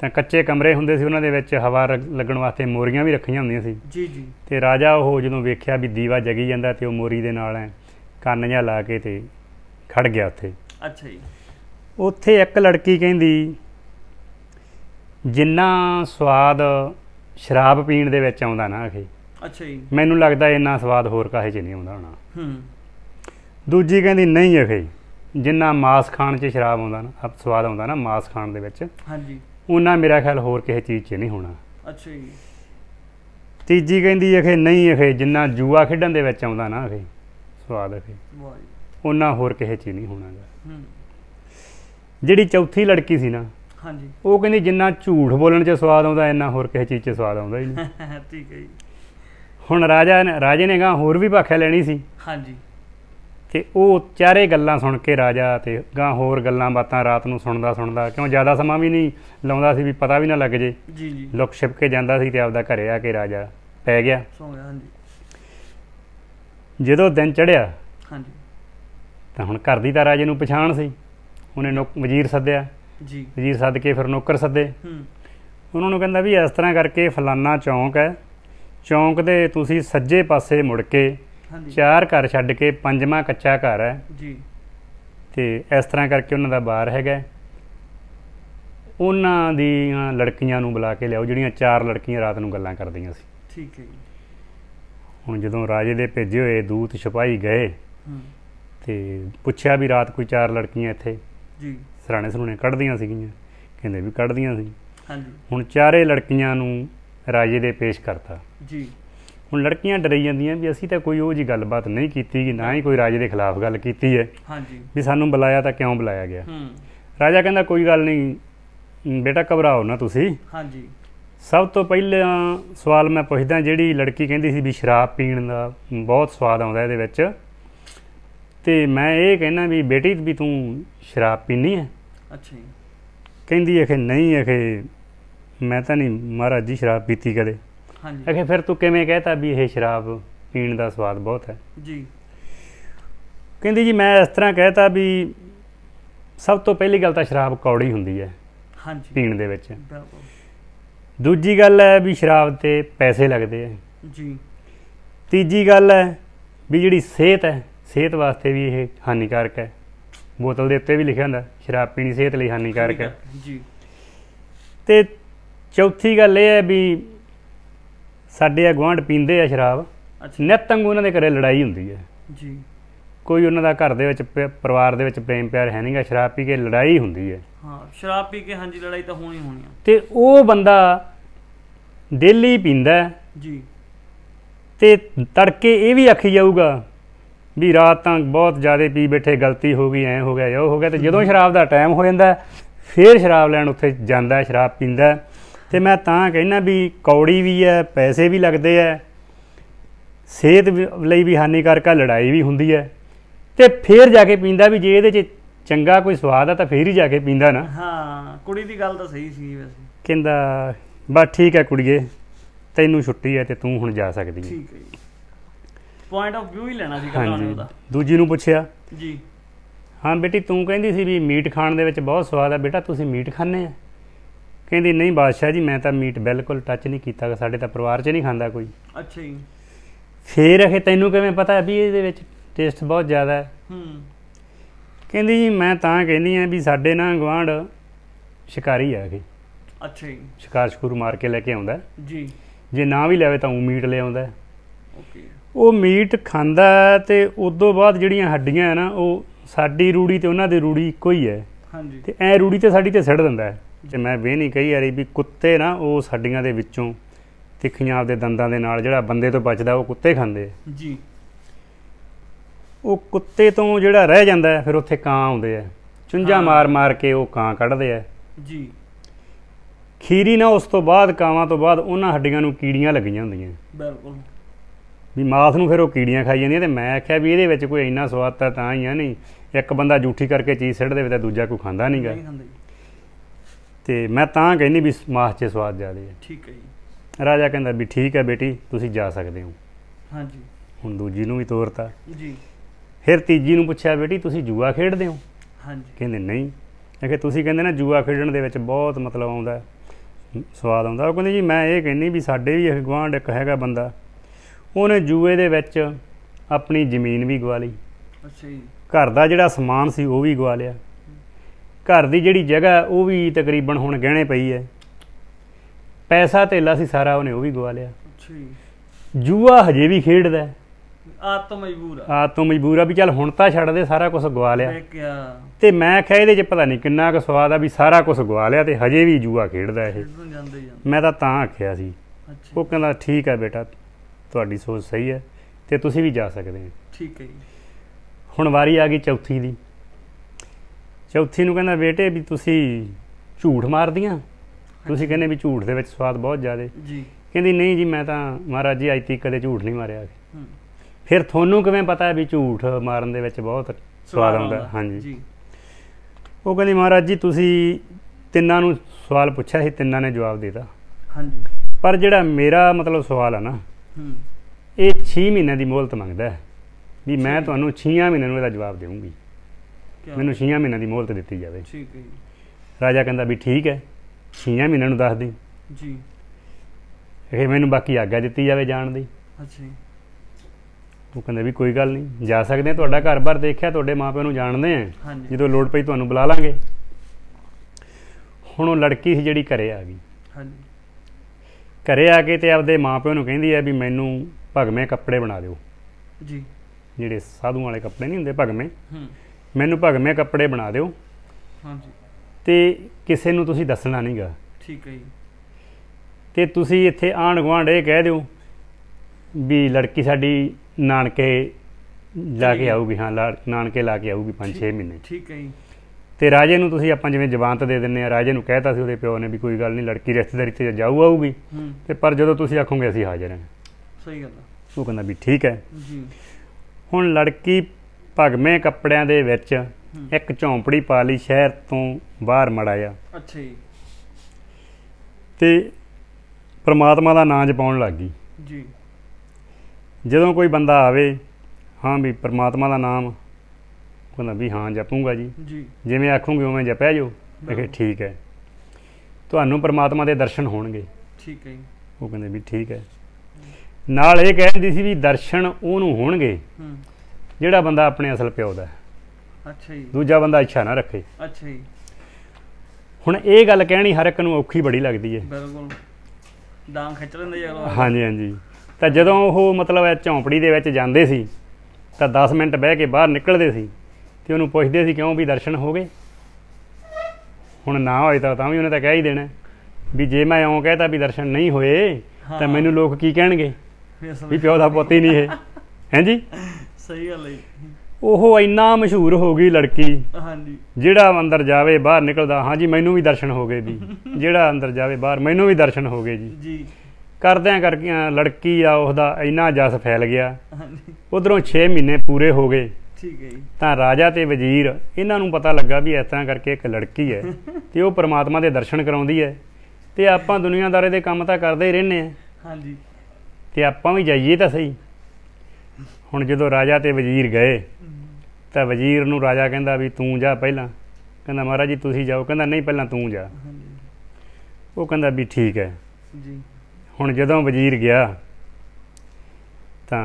ਤਾਂ ਕੱਚੇ ਕਮਰੇ ਹੁੰਦੇ ਸੀ ਉਹਨਾਂ ਦੇ ਵਿੱਚ ਹਵਾ ਲੱਗਣ ਵਾਸਤੇ ਮੋਰੀਆਂ ਵੀ ਰੱਖੀਆਂ ਹੁੰਦੀਆਂ ਸੀ ਜੀ ਜੀ ਤੇ ਰਾਜਾ ਉਹ ਜਦੋਂ ਵੇਖਿਆ ਵੀ ਦੀਵਾ ਜਗੀ ਜਾਂਦਾ ਤੇ ਉਹ ਮੋਰੀ ਦੇ ਨਾਲ ਐ ਕੰਨ ਜਾਂ ਲਾ ਕੇ ਤੇ ਖੜ ਗਿਆ ਉੱਥੇ ਅੱਛਾ ਜੀ ਉੱਥੇ ਇੱਕ ਲੜਕੀ ਕਹਿੰਦੀ ਜਿੰਨਾ ਸਵਾਦ ਸ਼ਰਾਬ ਪੀਣ ਦੇ ਵਿੱਚ ਆਉਂਦਾ ਨਾ ਅਖੇ ਅੱਛਾ ਜੀ ਮੈਨੂੰ ਲੱਗਦਾ ਇੰਨਾ ਸਵਾਦ ਹੋਰ ਕਾਹੇ 'ਚ ਨਹੀਂ ਆਉਂਦਾ ਹੋਣਾ ਹੂੰ ਦੂਜੀ ਕਹਿੰਦੀ ਨਹੀਂ ਅਖੇ ਜਿੰਨਾ ਮਾਸ ਖਾਣ 'ਚ ਸ਼ਰਾਬ ਆਉਂਦਾ ਨਾ ਸਵਾਦ ਆਉਂਦਾ ਨਾ ਮਾਸ ਖਾਣ ਦੇ ਵਿੱਚ ਹਾਂਜੀ ਉਹਨਾਂ ਮੇਰਾ ਖਿਆਲ ਹੋਰ ਕਿਸੇ ਚੀਜ਼ 'ਚ ਨਹੀਂ ਹੋਣਾ ਅੱਛਾ ਜੀ ਤੀਜੀ ਕਹਿੰਦੀ ਇਹ ਨਹੀਂ ਇਹ ਜਿੰਨਾ ਜੂਆ ਖੇਡਣ ਦੇ ਵਿੱਚ ਆਉਂਦਾ ਨਾ ਇਹ ਸਵਾਦ ਜੀ ਉਹਨਾਂ ਹੋਰ ਕਿਸੇ ਚੀਜ਼ ਨਹੀਂ ਹੋਣਾਗਾ ਜਿਹੜੀ ਚੌਥੀ ਲੜਕੀ ਸੀ ਨਾ ਹਾਂਜੀ ਉਹ ਕਹਿੰਦੀ ਜਿੰਨਾ ਝੂਠ ਬੋਲਣ 'ਚ ਸਵਾਦ ਆਉਂਦਾ ਇੰਨਾ ਹੋਰ ਕਿਸੇ ਚੀਜ਼ 'ਚ ਸਵਾਦ ਆਉਂਦਾ ਹੀ ਨਹੀਂ ਠੀਕ ਹੈ ਜੀ ਹੁਣ ਰਾਜਾ ਨੇ ਰਾਜੇ ਨੇ ਗਾ ਹੋਰ ਵੀ ਭਾਖਿਆ ਲੈਣੀ ਸੀ ਹਾਂਜੀ ਤੇ ਉਹ ਚਾਰੇ ਗੱਲਾਂ ਸੁਣ ਕੇ ਰਾਜਾ ਤੇ ਗਾਂ ਹੋਰ ਗੱਲਾਂ ਬਾਤਾਂ ਰਾਤ ਨੂੰ ਸੁਣਦਾ ਸੁਣਦਾ ਕਿਉਂ ਜ਼ਿਆਦਾ ਸਮਾਂ ਵੀ ਨਹੀਂ ਲਾਉਂਦਾ ਸੀ ਵੀ ਪਤਾ ਵੀ ਨਾ ਲੱਗ ਜੇ ਜੀ ਜੀ ਲੁਕ ਛਿਪ ਕੇ ਜਾਂਦਾ ਸੀ ਤੇ ਆਪਦਾ ਘਰੇ ਆ ਕੇ ਰਾਜਾ ਪੈ ਗਿਆ ਸੌ ਗਿਆ ਹਾਂਜੀ ਜਦੋਂ ਦਿਨ ਚੜਿਆ ਹਾਂਜੀ ਤਾਂ ਹੁਣ ਘਰ ਦੀ ਤਾਂ ਰਾਜੇ ਨੂੰ ਪਛਾਣ ਸੀ ਉਹਨੇ ਨੁਕ ਵਜ਼ੀਰ ਸੱਦਿਆ ਜੀ ਵਜ਼ੀਰ ਸੱਦ ਕੇ ਫਿਰ ਨੌਕਰ ਸੱਦੇ ਹੂੰ ਉਹਨਾਂ ਨੂੰ ਕਹਿੰਦਾ ਵੀ ਇਸ ਤਰ੍ਹਾਂ ਕਰਕੇ ਫਲਾਨਾ ਚੌਂਕ ਹੈ ਚੌਂਕ ਦੇ ਤੁਸੀਂ ਸੱਜੇ ਪਾਸੇ ਮੁੜ ਕੇ ਚਾਰ ਘਰ ਛੱਡ ਕੇ ਪੰਜਵਾਂ ਕੱਚਾ ਘਰ ਹੈ ਜੀ ਤੇ ਇਸ ਤਰ੍ਹਾਂ ਕਰਕੇ ਉਹਨਾਂ ਦਾ ਬਾਰ ਹੈਗਾ ਉਹਨਾਂ ਦੀ ਲੜਕੀਆਂ ਨੂੰ ਬੁਲਾ ਕੇ ਲਿਆਓ ਜਿਹੜੀਆਂ ਚਾਰ ਲੜਕੀਆਂ ਰਾਤ ਨੂੰ ਗੱਲਾਂ ਕਰਦੀਆਂ ਸੀ ਠੀਕ ਹੈ ਜੀ ਹੁਣ ਜਦੋਂ ਰਾਜੇ ਦੇ ਭੇਜੇ ਹੋਏ ਦੂਤ ਸਿਪਾਹੀ ਗਏ ਤੇ ਪੁੱਛਿਆ ਵੀ ਰਾਤ ਕੋਈ ਚਾਰ ਲੜਕੀਆਂ ਇੱਥੇ ਜੀ ਸਰਾਣੇ ਸਰੂਣੇ ਕੱਢਦੀਆਂ ਸੀਗੀਆਂ ਕਹਿੰਦੇ ਵੀ ਕੱਢਦੀਆਂ ਸੀ ਹਾਂਜੀ ਹੁਣ ਚਾਰੇ ਲੜਕੀਆਂ ਨੂੰ ਰਾਜੇ ਦੇ ਪੇਸ਼ ਕਰਤਾ ਜੀ ਹੁਣ ਲੜਕੀਆਂ ਡਰਈ ਜਾਂਦੀਆਂ ਵੀ ਅਸੀਂ ਤਾਂ ਕੋਈ ਉਹ ਜੀ ਗੱਲਬਾਤ ਨਹੀਂ ਕੀਤੀ ਕਿ ਨਾ ਹੀ ਕੋਈ ਰਾਜੇ ਦੇ ਖਿਲਾਫ ਗੱਲ ਕੀਤੀ ਹੈ ਹਾਂਜੀ ਵੀ ਸਾਨੂੰ ਬੁਲਾਇਆ ਤਾਂ ਕਿਉਂ ਬੁਲਾਇਆ ਗਿਆ ਹੂੰ ਰਾਜਾ ਕਹਿੰਦਾ ਕੋਈ ਗੱਲ ਨਹੀਂ ਬੇਟਾ ਘਬਰਾਓ ਨਾ ਤੁਸੀਂ ਹਾਂਜੀ ਸਭ ਤੋਂ ਪਹਿਲਾਂ ਸਵਾਲ ਮੈਂ ਪੁੱਛਦਾ ਜਿਹੜੀ ਲੜਕੀ ਕਹਿੰਦੀ ਸੀ ਵੀ ਸ਼ਰਾਬ ਪੀਣ ਦਾ ਬਹੁਤ ਸਵਾਦ ਆਉਂਦਾ ਇਹਦੇ ਵਿੱਚ ਤੇ ਮੈਂ ਇਹ ਕਹਿਣਾ ਵੀ ਬੇਟੀ ਵੀ ਤੂੰ ਸ਼ਰਾਬ ਪੀਣੀ ਹੈ ਅੱਛਾ ਜੀ ਕਹਿੰਦੀ ਹੈ ਕਿ ਨਹੀਂ ਹੈ ਕਿ ਮੈਂ ਤਾਂ ਨਹੀਂ ਮਹਾਰਾਜ ਜੀ ਸ਼ਰਾਬ ਪੀਤੀ ਕਦੇ ਹਾਂਜੀ ਅਖੇ ਫਿਰ ਤੂੰ ਕਿਵੇਂ ਕਹਤਾ ਵੀ ਇਹ ਸ਼ਰਾਬ ਪੀਣ ਦਾ ਸਵਾਦ ਬਹੁਤ ਹੈ ਜੀ ਕਹਿੰਦੀ ਜੀ ਮੈਂ ਇਸ ਤਰ੍ਹਾਂ ਕਹਤਾ ਵੀ ਸਭ ਤੋਂ ਪਹਿਲੀ ਗੱਲ ਤਾਂ ਸ਼ਰਾਬ ਕੌੜੀ ਹੁੰਦੀ ਹੈ ਹਾਂਜੀ ਪੀਣ ਦੇ ਵਿੱਚ ਬਿਲਕੁਲ ਦੂਜੀ ਗੱਲ ਹੈ ਵੀ ਸ਼ਰਾਬ ਤੇ ਪੈਸੇ ਲੱਗਦੇ ਆ ਜੀ ਤੀਜੀ ਗੱਲ ਹੈ ਵੀ ਜਿਹੜੀ ਸਿਹਤ ਹੈ ਸਿਹਤ ਵਾਸਤੇ ਵੀ ਇਹ ਹਾਨੀਕਾਰਕ ਹੈ ਬੋਤਲ ਦੇ ਉੱਤੇ ਵੀ ਲਿਖਿਆ ਹੁੰਦਾ ਸ਼ਰਾਬ ਪੀਣੀ ਸਿਹਤ ਲਈ ਹਾਨੀਕਾਰਕ ਹੈ ਜੀ ਤੇ ਚੌਥੀ ਗੱਲ ਇਹ ਹੈ ਵੀ ਸਾਡੇ ਅਗਵਾਂਡ ਪੀਂਦੇ ਆ ਸ਼ਰਾਬ ਅੱਛਾ ਨਿਤੰਗ ਉਹਨਾਂ ਦੇ ਘਰੇ ਲੜਾਈ ਹੁੰਦੀ ਹੈ ਜੀ ਕੋਈ ਉਹਨਾਂ ਦਾ ਘਰ ਦੇ ਵਿੱਚ ਪਰਿਵਾਰ ਦੇ ਵਿੱਚ ਪ੍ਰੇਮ ਪਿਆਰ ਹੈ ਨਹੀਂਗਾ ਸ਼ਰਾਬ ਪੀ ਕੇ ਲੜਾਈ ਹੁੰਦੀ ਹੈ ਹਾਂ ਸ਼ਰਾਬ ਪੀ ਕੇ ਹਾਂਜੀ ਲੜਾਈ ਤਾਂ ਹੋਣੀ ਹੋਣੀ ਆ ਤੇ ਉਹ ਬੰਦਾ ਡੇਲੀ ਪੀਂਦਾ ਜੀ ਤੇ ਤੜਕੇ ਇਹ ਵੀ ਆਖੀ ਜਾਊਗਾ ਵੀ ਰਾਤ ਤਾਂ ਬਹੁਤ ਜ਼ਿਆਦਾ ਪੀ ਬੈਠੇ ਗਲਤੀ ਹੋ ਗਈ ਐ ਹੋ ਗਿਆ ਇਹ ਹੋ ਗਿਆ ਤੇ ਜਦੋਂ ਸ਼ਰਾਬ ਦਾ ਟਾਈਮ ਹੋ ਜਾਂਦਾ ਫੇਰ ਸ਼ਰਾਬ ਲੈਣ ਉੱਥੇ ਜਾਂਦਾ ਸ਼ਰਾਬ ਪੀਂਦਾ ਤੇ ਮੈਂ ਤਾਂ ਕਹਿੰਦਾ ਵੀ ਕੌੜੀ ਵੀ ਹੈ ਪੈਸੇ ਵੀ ਲੱਗਦੇ ਐ ਸਿਹਤ ਲਈ ਵੀ ਹਾਨੀਕਾਰਕ ਆ ਲੜਾਈ ਵੀ ਹੁੰਦੀ ਐ ਤੇ ਫੇਰ ਜਾ ਕੇ ਪੀਂਦਾ ਵੀ ਜੇ ਇਹਦੇ 'ਚ ਚੰਗਾ ਕੋਈ ਸਵਾਦ ਆ ਤਾਂ ਫੇਰ ਹੀ ਜਾ ਕੇ ਪੀਂਦਾ ਨਾ ਹਾਂ ਕੁੜੀ ਦੀ ਗੱਲ ਤਾਂ ਸਹੀ ਸੀ ਵੈਸੇ ਕਹਿੰਦਾ ਬਸ ਠੀਕ ਐ ਕੁੜੀਏ ਤੈਨੂੰ ਛੁੱਟੀ ਐ ਤੇ ਤੂੰ ਹੁਣ ਜਾ ਸਕਦੀ ਹੈ ਠੀਕ ਹੈ ਜੀ ਪੁਆਇੰਟ ਆਫ ਵਿਊ ਹੀ ਲੈਣਾ ਸੀ ਗੱਲ ਉਹਨਾਂ ਦਾ ਦੂਜੀ ਨੂੰ ਪੁੱਛਿਆ ਜੀ ਹਾਂ ਬੇਟੀ ਤੂੰ ਕਹਿੰਦੀ ਸੀ ਵੀ ਮੀਟ ਖਾਣ ਦੇ ਵਿੱਚ ਬਹੁਤ ਸਵਾਦ ਆ ਬੇਟਾ ਤੁਸੀਂ ਮੀਟ ਖਾਣੇ ਆ ਕਹਿੰਦੀ ਨਹੀਂ ਬਾਦਸ਼ਾਹ ਜੀ ਮੈਂ ਤਾਂ ਮੀਟ ਬਿਲਕੁਲ ਟੱਚ ਨਹੀਂ ਕੀਤਾ ਸਾਡੇ ਤਾਂ ਪਰਿਵਾਰ 'ਚ ਨਹੀਂ ਖਾਂਦਾ ਕੋਈ ਅੱਛਾ ਜੀ ਫੇਰ ਇਹ ਤੈਨੂੰ ਕਿਵੇਂ ਪਤਾ ਵੀ ਇਹਦੇ ਵਿੱਚ ਟੇਸਟ ਬਹੁਤ ਜ਼ਿਆਦਾ ਹੈ ਹੂੰ ਕਹਿੰਦੀ ਜੀ ਮੈਂ ਤਾਂ ਕਹਿੰਦੀ ਆ ਵੀ ਸਾਡੇ ਨਾਲ ਗਵਾਂਢ ਸ਼ਿਕਾਰੀ ਆ ਕੇ ਅੱਛਾ ਜੀ ਸ਼ਿਕਾਰ ਸ਼ਕੂਰ ਮਾਰ ਕੇ ਲੈ ਕੇ ਆਉਂਦਾ ਜੀ ਜੇ ਨਾ ਵੀ ਲਵੇ ਤਾਂ ਉਹ ਮੀਟ ਲੈ ਆਉਂਦਾ ਓਕੇ ਉਹ ਮੀਟ ਖਾਂਦਾ ਤੇ ਉਦੋਂ ਬਾਅਦ ਜਿਹੜੀਆਂ ਹੱਡੀਆਂ ਆ ਨਾ ਉਹ ਸਾਡੀ ਰੂੜੀ ਤੇ ਉਹਨਾਂ ਦੀ ਰੂੜੀ ਇੱਕੋ ਹੀ ਹੈ ਹਾਂਜੀ ਤੇ ਐ ਰੂੜੀ ਤੇ ਸਾਡੀ ਤੇ ਸੜ ਦਿੰਦਾ ਹੈ ਤੇ ਮੈਂ ਵੇ ਨਹੀਂ ਕਹੀ ਯਾਰੀ ਵੀ ਕੁੱਤੇ ਨਾ ਉਹ ਸਾਡੀਆਂ ਦੇ ਵਿੱਚੋਂ ਤਿੱਖੀਆਂ ਆਪਦੇ ਦੰਦਾਂ ਦੇ ਨਾਲ ਜਿਹੜਾ ਬੰਦੇ ਤੋਂ ਬਚਦਾ ਉਹ ਕੁੱਤੇ ਖਾਂਦੇ ਜੀ ਉਹ ਕੁੱਤੇ ਤੋਂ ਜਿਹੜਾ ਰਹਿ ਜਾਂਦਾ ਫਿਰ ਉੱਥੇ ਕਾਂ ਆਉਂਦੇ ਆ ਚੁੰਝਾ ਮਾਰ ਮਾਰ ਕੇ ਉਹ ਕਾਂ ਕੱਢਦੇ ਆ ਜੀ ਖੀਰੀ ਨਾ ਉਸ ਤੋਂ ਬਾਅਦ ਕਾਵਾਂ ਤੋਂ ਬਾਅਦ ਉਹਨਾਂ ਹੱਡੀਆਂ ਨੂੰ ਕੀੜੀਆਂ ਲੱਗੀਆਂ ਹੁੰਦੀਆਂ ਬਿਲਕੁਲ ਵੀ ਮਾਸ ਨੂੰ ਫਿਰ ਉਹ ਕੀੜੀਆਂ ਖਾਈ ਜਾਂਦੀਆਂ ਤੇ ਮੈਂ ਆਖਿਆ ਵੀ ਇਹਦੇ ਵਿੱਚ ਕੋਈ ਇੰਨਾ ਸਵਾਦ ਤਾਂ ਤਾਂ ਹੀ ਆ ਨਹੀਂ ਇੱਕ ਬੰਦਾ ਜੂਠੀ ਕਰਕੇ ਚੀਜ਼ ਸਿੱਟ ਦੇਵੇ ਤਾਂ ਦੂਜਾ ਕੋਈ ਖਾਂਦਾ ਨਹੀਂਗਾ ਤੇ ਮੈਂ ਤਾਂ ਕਹਿੰਦੀ ਵੀ ਮਾਸ 'ਚ ਸਵਾਦ ਜ਼ਿਆਦਾ ਹੈ ਠੀਕ ਹੈ ਜੀ ਰਾਜਾ ਕਹਿੰਦਾ ਵੀ ਠੀਕ ਹੈ ਬੇਟੀ ਤੁਸੀਂ ਜਾ ਸਕਦੇ ਹੋ ਹਾਂਜੀ ਹੁਣ ਦੂਜੀ ਨੂੰ ਵੀ ਤੋਰਤਾ ਜੀ ਫਿਰ ਤੀਜੀ ਨੂੰ ਪੁੱਛਿਆ ਬੇਟੀ ਤੁਸੀਂ ਜੂਆ ਖੇਡਦੇ ਹੋ ਹਾਂਜੀ ਕਹਿੰਦੇ ਨਹੀਂ ਮੈਂ ਕਿ ਤੁਸੀਂ ਕਹਿੰਦੇ ਨਾ ਜੂਆ ਖੇਡਣ ਦੇ ਵਿੱਚ ਬਹੁਤ ਮਤਲਬ ਆਉਂਦਾ ਸਵਾਦ ਆਉਂਦਾ ਉਹ ਕਹਿੰਦੇ ਜੀ ਮੈਂ ਇਹ ਕਹਿੰਨੀ ਵੀ ਸਾਡੇ ਵੀ ਗਵਾਂਡ ਇੱਕ ਹੈਗਾ ਬੰਦਾ ਉਹਨੇ ਜੂਏ ਦੇ ਵਿੱਚ ਆਪਣੀ ਜ਼ਮੀਨ ਵੀ ਗਵਾ ਲਈ ਅੱਛਾ ਜੀ ਘਰ ਦਾ ਜਿਹੜਾ ਸਮਾਨ ਸੀ ਉਹ ਵੀ ਗਵਾ ਲਿਆ ਘਰ ਦੀ ਜਿਹੜੀ ਜਗ੍ਹਾ ਉਹ ਵੀ ਤਕਰੀਬਨ ਹੁਣ ਗਹਿਣੇ ਪਈ ਹੈ ਪੈਸਾ ਤੇਲਾ ਸੀ ਸਾਰਾ ਉਹਨੇ ਉਹ ਵੀ ਗਵਾ ਲਿਆ ਜੂਆ ਹਜੇ ਵੀ ਖੇਡਦਾ ਆਤ ਤੋਂ ਮਜਬੂਰ ਆ ਆਤ ਮਜਬੂਰ ਆ ਵੀ ਚੱਲ ਹੁਣ ਤਾਂ ਛੱਡ ਦੇ ਸਾਰਾ ਕੁਝ ਗਵਾ ਲਿਆ ਤੇ ਮੈਂ ਕਿਹਾ ਇਹਦੇ 'ਚ ਪਤਾ ਨਹੀਂ ਕਿੰਨਾ ਕੁ ਸਵਾਦ ਆ ਵੀ ਸਾਰਾ ਕੁਝ ਗਵਾ ਲਿਆ ਤੇ ਹਜੇ ਵੀ ਜੂਆ ਖੇਡਦਾ ਇਹ ਮੈਂ ਤਾਂ ਤਾਂ ਆਖਿਆ ਸੀ ਉਹ ਕਹਿੰਦਾ ਠੀਕ ਆ ਬੇਟਾ ਤੁਹਾਡੀ ਸੋਚ ਸਹੀ ਹੈ ਤੇ ਤੁਸੀਂ ਵੀ ਜਾ ਸਕਦੇ ਹੋ ਠੀਕ ਹੈ ਜੀ ਹੁਣ ਵਾਰੀ ਆ ਗਈ ਚੌਥੀ ਦੀ ਚੌਥੀ ਨੂੰ ਕਹਿੰਦਾ ਬੇਟੇ ਵੀ ਤੁਸੀਂ ਝੂਠ ਮਾਰਦੀਆਂ ਤੁਸੀਂ ਕਹਿੰਦੇ ਵੀ ਝੂਠ ਦੇ ਵਿੱਚ ਸਵਾਦ ਬਹੁਤ ਜ਼ਿਆਦਾ ਜੀ ਕਹਿੰਦੀ ਨਹੀਂ ਜੀ ਮੈਂ ਤਾਂ ਮਹਾਰਾਜ ਜੀ ਅੱਜ ਤੱਕ ਕਦੇ ਝੂਠ ਨਹੀਂ ਮਾਰਿਆ ਫਿਰ ਤੁਹਾਨੂੰ ਕਿਵੇਂ ਪਤਾ ਵੀ ਝੂਠ ਮਾਰਨ ਦੇ ਵਿੱਚ ਬਹੁਤ ਸਵਾਦ ਆਉਂਦਾ ਹਾਂਜੀ ਜੀ ਉਹ ਕਹਿੰਦੀ ਮਹਾਰਾਜ ਜੀ ਤੁਸੀਂ ਤਿੰਨਾਂ ਨੂੰ ਸਵਾਲ ਪੁੱਛਿਆ ਸੀ ਤਿੰਨਾਂ ਨੇ ਜਵਾਬ ਦਿੱਤਾ ਹਾਂਜੀ ਪਰ ਜਿਹੜਾ ਮੇਰਾ ਮਤਲਬ ਸਵਾਲ ਆ ਨਾ ਇਹ 6 ਮਹੀਨਿਆਂ ਦੀ ਮੋਹਲਤ ਮੰਗਦਾ ਵੀ ਮੈਂ ਤੁਹਾਨੂੰ 6 ਮਹੀਨਿਆਂ ਨੂੰ ਇਹਦਾ ਜਵਾਬ ਦੇਵਾਂਗੀ ਮੈਨੂੰ 6 ਮਹੀਨਿਆਂ ਦੀ ਮੋਹਲਤ ਦਿੱਤੀ ਜਾਵੇ ਠੀਕ ਹੈ ਜੀ ਰਾਜਾ ਕਹਿੰਦਾ ਵੀ ਠੀਕ ਹੈ 6 ਮਹੀਨਿਆਂ ਨੂੰ ਦੱਸ ਦੇ ਜੀ ਇਹ ਮੈਨੂੰ ਬਾਕੀ ਆਗਿਆ ਦਿੱਤੀ ਜਾਵੇ ਜਾਣ ਦੀ ਅੱਛਾ ਉਹ ਕਹਿੰਦਾ ਵੀ ਕੋਈ ਗੱਲ ਨਹੀਂ ਜਾ ਸਕਦੇ ਆ ਤੁਹਾਡਾ ਘਰ-ਬਾਰ ਦੇਖਿਆ ਤੁਹਾਡੇ ਮਾਪਿਆਂ ਨੂੰ ਜਾਣਦੇ ਆ ਜਦੋਂ ਲੋੜ ਪਈ ਤੁਹਾਨੂੰ ਬੁਲਾ ਲਾਂਗੇ ਹੁਣ ਉਹ ਲੜਕੀ ਸੀ ਜਿਹੜੀ ਘਰੇ ਆ ਗਈ ਹਾਂਜੀ ਘਰੇ ਆ ਕੇ ਤੇ ਆਪਦੇ ਮਾਪਿਆਂ ਨੂੰ ਕਹਿੰਦੀ ਆ ਵੀ ਮੈਨੂੰ ਭਗਵੇਂ ਕੱਪੜੇ ਬਣਾ ਦਿਓ ਜੀ ਜਿਹੜੇ ਸਾਧੂ ਵਾਲੇ ਕੱਪੜੇ ਨਹੀਂ ਹੁੰਦੇ ਭਗਵੇਂ ਹੂੰ ਮੈਨੂੰ ਭਗਵੇਂ ਕੱਪੜੇ ਬਣਾ ਦਿਓ ਹਾਂਜੀ ਤੇ ਕਿਸੇ ਨੂੰ ਤੁਸੀਂ ਦੱਸਣਾ ਨਹੀਂਗਾ ਠੀਕ ਹੈ ਜੀ ਤੇ ਤੁਸੀਂ ਇੱਥੇ ਆਣ ਗਵਾਂਡ ਇਹ ਕਹਿ ਦਿਓ ਵੀ ਲੜਕੀ ਸਾਡੀ ਨਾਨਕੇ ਲਾ ਕੇ ਆਊਗੀ ਹਾਂ ਨਾਨਕੇ ਲਾ ਕੇ ਆਊਗੀ 5-6 ਮਹੀਨੇ ਠੀਕ ਹੈ ਜੀ ਤੇ ਰਾਜੇ ਨੂੰ ਤੁਸੀਂ ਆਪਾਂ ਜਿਵੇਂ ਜਵਾਨਤ ਦੇ ਦਿੰਨੇ ਆ ਰਾਜੇ ਨੂੰ ਕਹਿਤਾ ਸੀ ਉਹਦੇ ਪਿਓ ਨੇ ਵੀ ਕੋਈ ਗੱਲ ਨਹੀਂ ਲੜਕੀ ਰਿਸ਼ਤੇਦਾਰੀ ਤੇ ਜਾਊ ਆਊਗੀ ਤੇ ਪਰ ਜਦੋਂ ਤੁਸੀਂ ਆਖੋਗੇ ਅਸੀਂ ਹਾਜ਼ਰ ਹਾਂ ਸਹੀ ਗੱਲ ਉਹ ਕਹਿੰਦਾ ਵੀ ਠੀਕ ਹੈ ਜੀ ਹੁਣ ਲੜਕੀ ਭਗਵੇਂ ਕੱਪੜਿਆਂ ਦੇ ਵਿੱਚ ਇੱਕ ਝੌਂਪੜੀ ਪਾ ਲਈ ਸ਼ਹਿਰ ਤੋਂ ਬਾਹਰ ਮੜਾਇਆ ਅੱਛਾ ਜੀ ਤੇ ਪ੍ਰਮਾਤਮਾ ਦਾ ਨਾਮ ਜਪਾਉਣ ਲੱਗ ਗਈ ਜੀ ਜਦੋਂ ਕੋਈ ਬੰਦਾ ਆਵੇ ਹਾਂ ਵੀ ਪ੍ਰਮਾਤਮਾ ਦਾ ਨਾਮ ਕਹਿੰਦਾ ਵੀ ਹਾਂ ਜਪੂੰਗਾ ਜੀ ਜੀ ਜਿਵੇਂ ਆਖੂਗੇ ਉਵੇਂ ਜਪਿਆ ਜੋ ਮੈਂ ਕਿਹਾ ਠੀਕ ਹੈ ਤੁਹਾਨੂੰ ਪ੍ਰਮਾਤਮਾ ਦੇ ਦਰਸ਼ਨ ਹੋਣਗੇ ਠੀਕ ਹੈ ਉਹ ਕਹਿੰਦੇ ਵੀ ਠੀਕ ਹੈ ਨਾਲ ਇਹ ਕਹਿੰਦੀ ਸੀ ਵੀ ਦਰਸ਼ਨ ਉਹਨੂੰ ਹੋਣਗੇ ਹੂੰ ਜਿਹੜਾ ਬੰਦਾ ਆਪਣੇ ਅਸਲ ਪਿਓ ਦਾ ਅੱਛਾ ਜੀ ਦੂਜਾ ਬੰਦਾ ਇੱਛਾ ਨਾ ਰੱਖੇ ਅੱਛਾ ਜੀ ਹੁਣ ਇਹ ਗੱਲ ਕਹਿਣੀ ਹਰ ਇੱਕ ਨੂੰ ਔਖੀ ਬੜੀ ਲੱਗਦੀ ਏ ਬਿਲਕੁਲ ਦਾਂ ਖਿੱਚ ਲੈਂਦੇ ਹਾਂਜੀ ਹਾਂਜੀ ਤਾਂ ਜਦੋਂ ਉਹ ਮਤਲਬ ਐ ਝੌਂਪੜੀ ਦੇ ਵਿੱਚ ਜਾਂਦੇ ਸੀ ਤਾਂ 10 ਮਿੰਟ ਬਹਿ ਕੇ ਬਾਹਰ ਨਿਕਲਦੇ ਸੀ ਤੇ ਉਹਨੂੰ ਪੁੱਛਦੇ ਸੀ ਕਿਉਂ ਵੀ ਦਰਸ਼ਨ ਹੋ ਗਏ ਹੁਣ ਨਾ ਹੋਏ ਤਾਂ ਤਾਂ ਵੀ ਉਹਨੇ ਤਾਂ ਕਹਿ ਹੀ ਦੇਣਾ ਵੀ ਜੇ ਮੈਂ ਇਉਂ ਕਹਤਾ ਵੀ ਦਰਸ਼ਨ ਨਹੀਂ ਹੋਏ ਤਾਂ ਮੈਨੂੰ ਲੋਕ ਕੀ ਕਹਿਣਗੇ ਵੀ ਪਿਓ ਦਾ ਪੁੱਤ ਹੀ ਨਹੀਂ ਇਹ ਹੈਂਜੀ ਸਹੀ ਗੱਲ ਹੈ ਉਹ ਇੰਨਾ ਮਸ਼ਹੂਰ ਹੋ ਗਈ ਲੜਕੀ ਹਾਂਜੀ ਜਿਹੜਾ ਅੰਦਰ ਜਾਵੇ ਬਾਹਰ ਨਿਕਲਦਾ ਹਾਂਜੀ ਮੈਨੂੰ ਵੀ ਦਰਸ਼ਨ ਹੋ ਗਏ ਵੀ ਜਿਹੜਾ ਅੰਦਰ ਜਾਵੇ ਬਾਹਰ ਮੈਨੂੰ ਵੀ ਦਰਸ਼ਨ ਹੋ ਗਏ ਜੀ ਜੀ ਕਰਦਿਆਂ ਕਰਕੇ ਲੜਕੀ ਆ ਉਹਦਾ ਇੰਨਾ ਜਸ ਫੈਲ ਗਿਆ ਹਾਂਜੀ ਉਧਰੋਂ 6 ਮਹੀਨੇ ਪੂਰੇ ਹੋ ਗਏ ਠੀਕ ਹੈ ਜੀ ਤਾਂ ਰਾਜਾ ਤੇ ਵਜ਼ੀਰ ਇਹਨਾਂ ਨੂੰ ਪਤਾ ਲੱਗਾ ਵੀ ਇਸ ਤਰ੍ਹਾਂ ਕਰਕੇ ਇੱਕ ਲੜਕੀ ਹੈ ਤੇ ਉਹ ਪ੍ਰਮਾਤਮਾ ਦੇ ਦਰਸ਼ਨ ਕਰਾਉਂਦੀ ਹੈ ਤੇ ਆਪਾਂ ਦੁਨੀਆਦਾਰੇ ਦੇ ਕੰਮ ਤਾਂ ਕਰਦੇ ਹੀ ਰਹਿੰਨੇ ਆ ਹਾਂਜੀ ਤੇ ਆਪਾਂ ਵੀ ਜਾਈਏ ਤਾਂ ਸਹੀ ਹੁਣ ਜਦੋਂ ਰਾਜਾ ਤੇ ਵਜ਼ੀਰ ਗਏ ਤਾਂ ਵਜ਼ੀਰ ਨੂੰ ਰਾਜਾ ਕਹਿੰਦਾ ਵੀ ਤੂੰ ਜਾ ਪਹਿਲਾਂ ਕਹਿੰਦਾ ਮਹਾਰਾਜ ਜੀ ਤੁਸੀਂ ਜਾਓ ਕਹਿੰਦਾ ਨਹੀਂ ਪਹਿਲਾਂ ਤੂੰ ਜਾ ਉਹ ਕਹਿੰਦਾ ਵੀ ਠੀਕ ਹੈ ਜੀ ਹੁਣ ਜਦੋਂ ਵਜ਼ੀਰ ਗਿਆ ਤਾਂ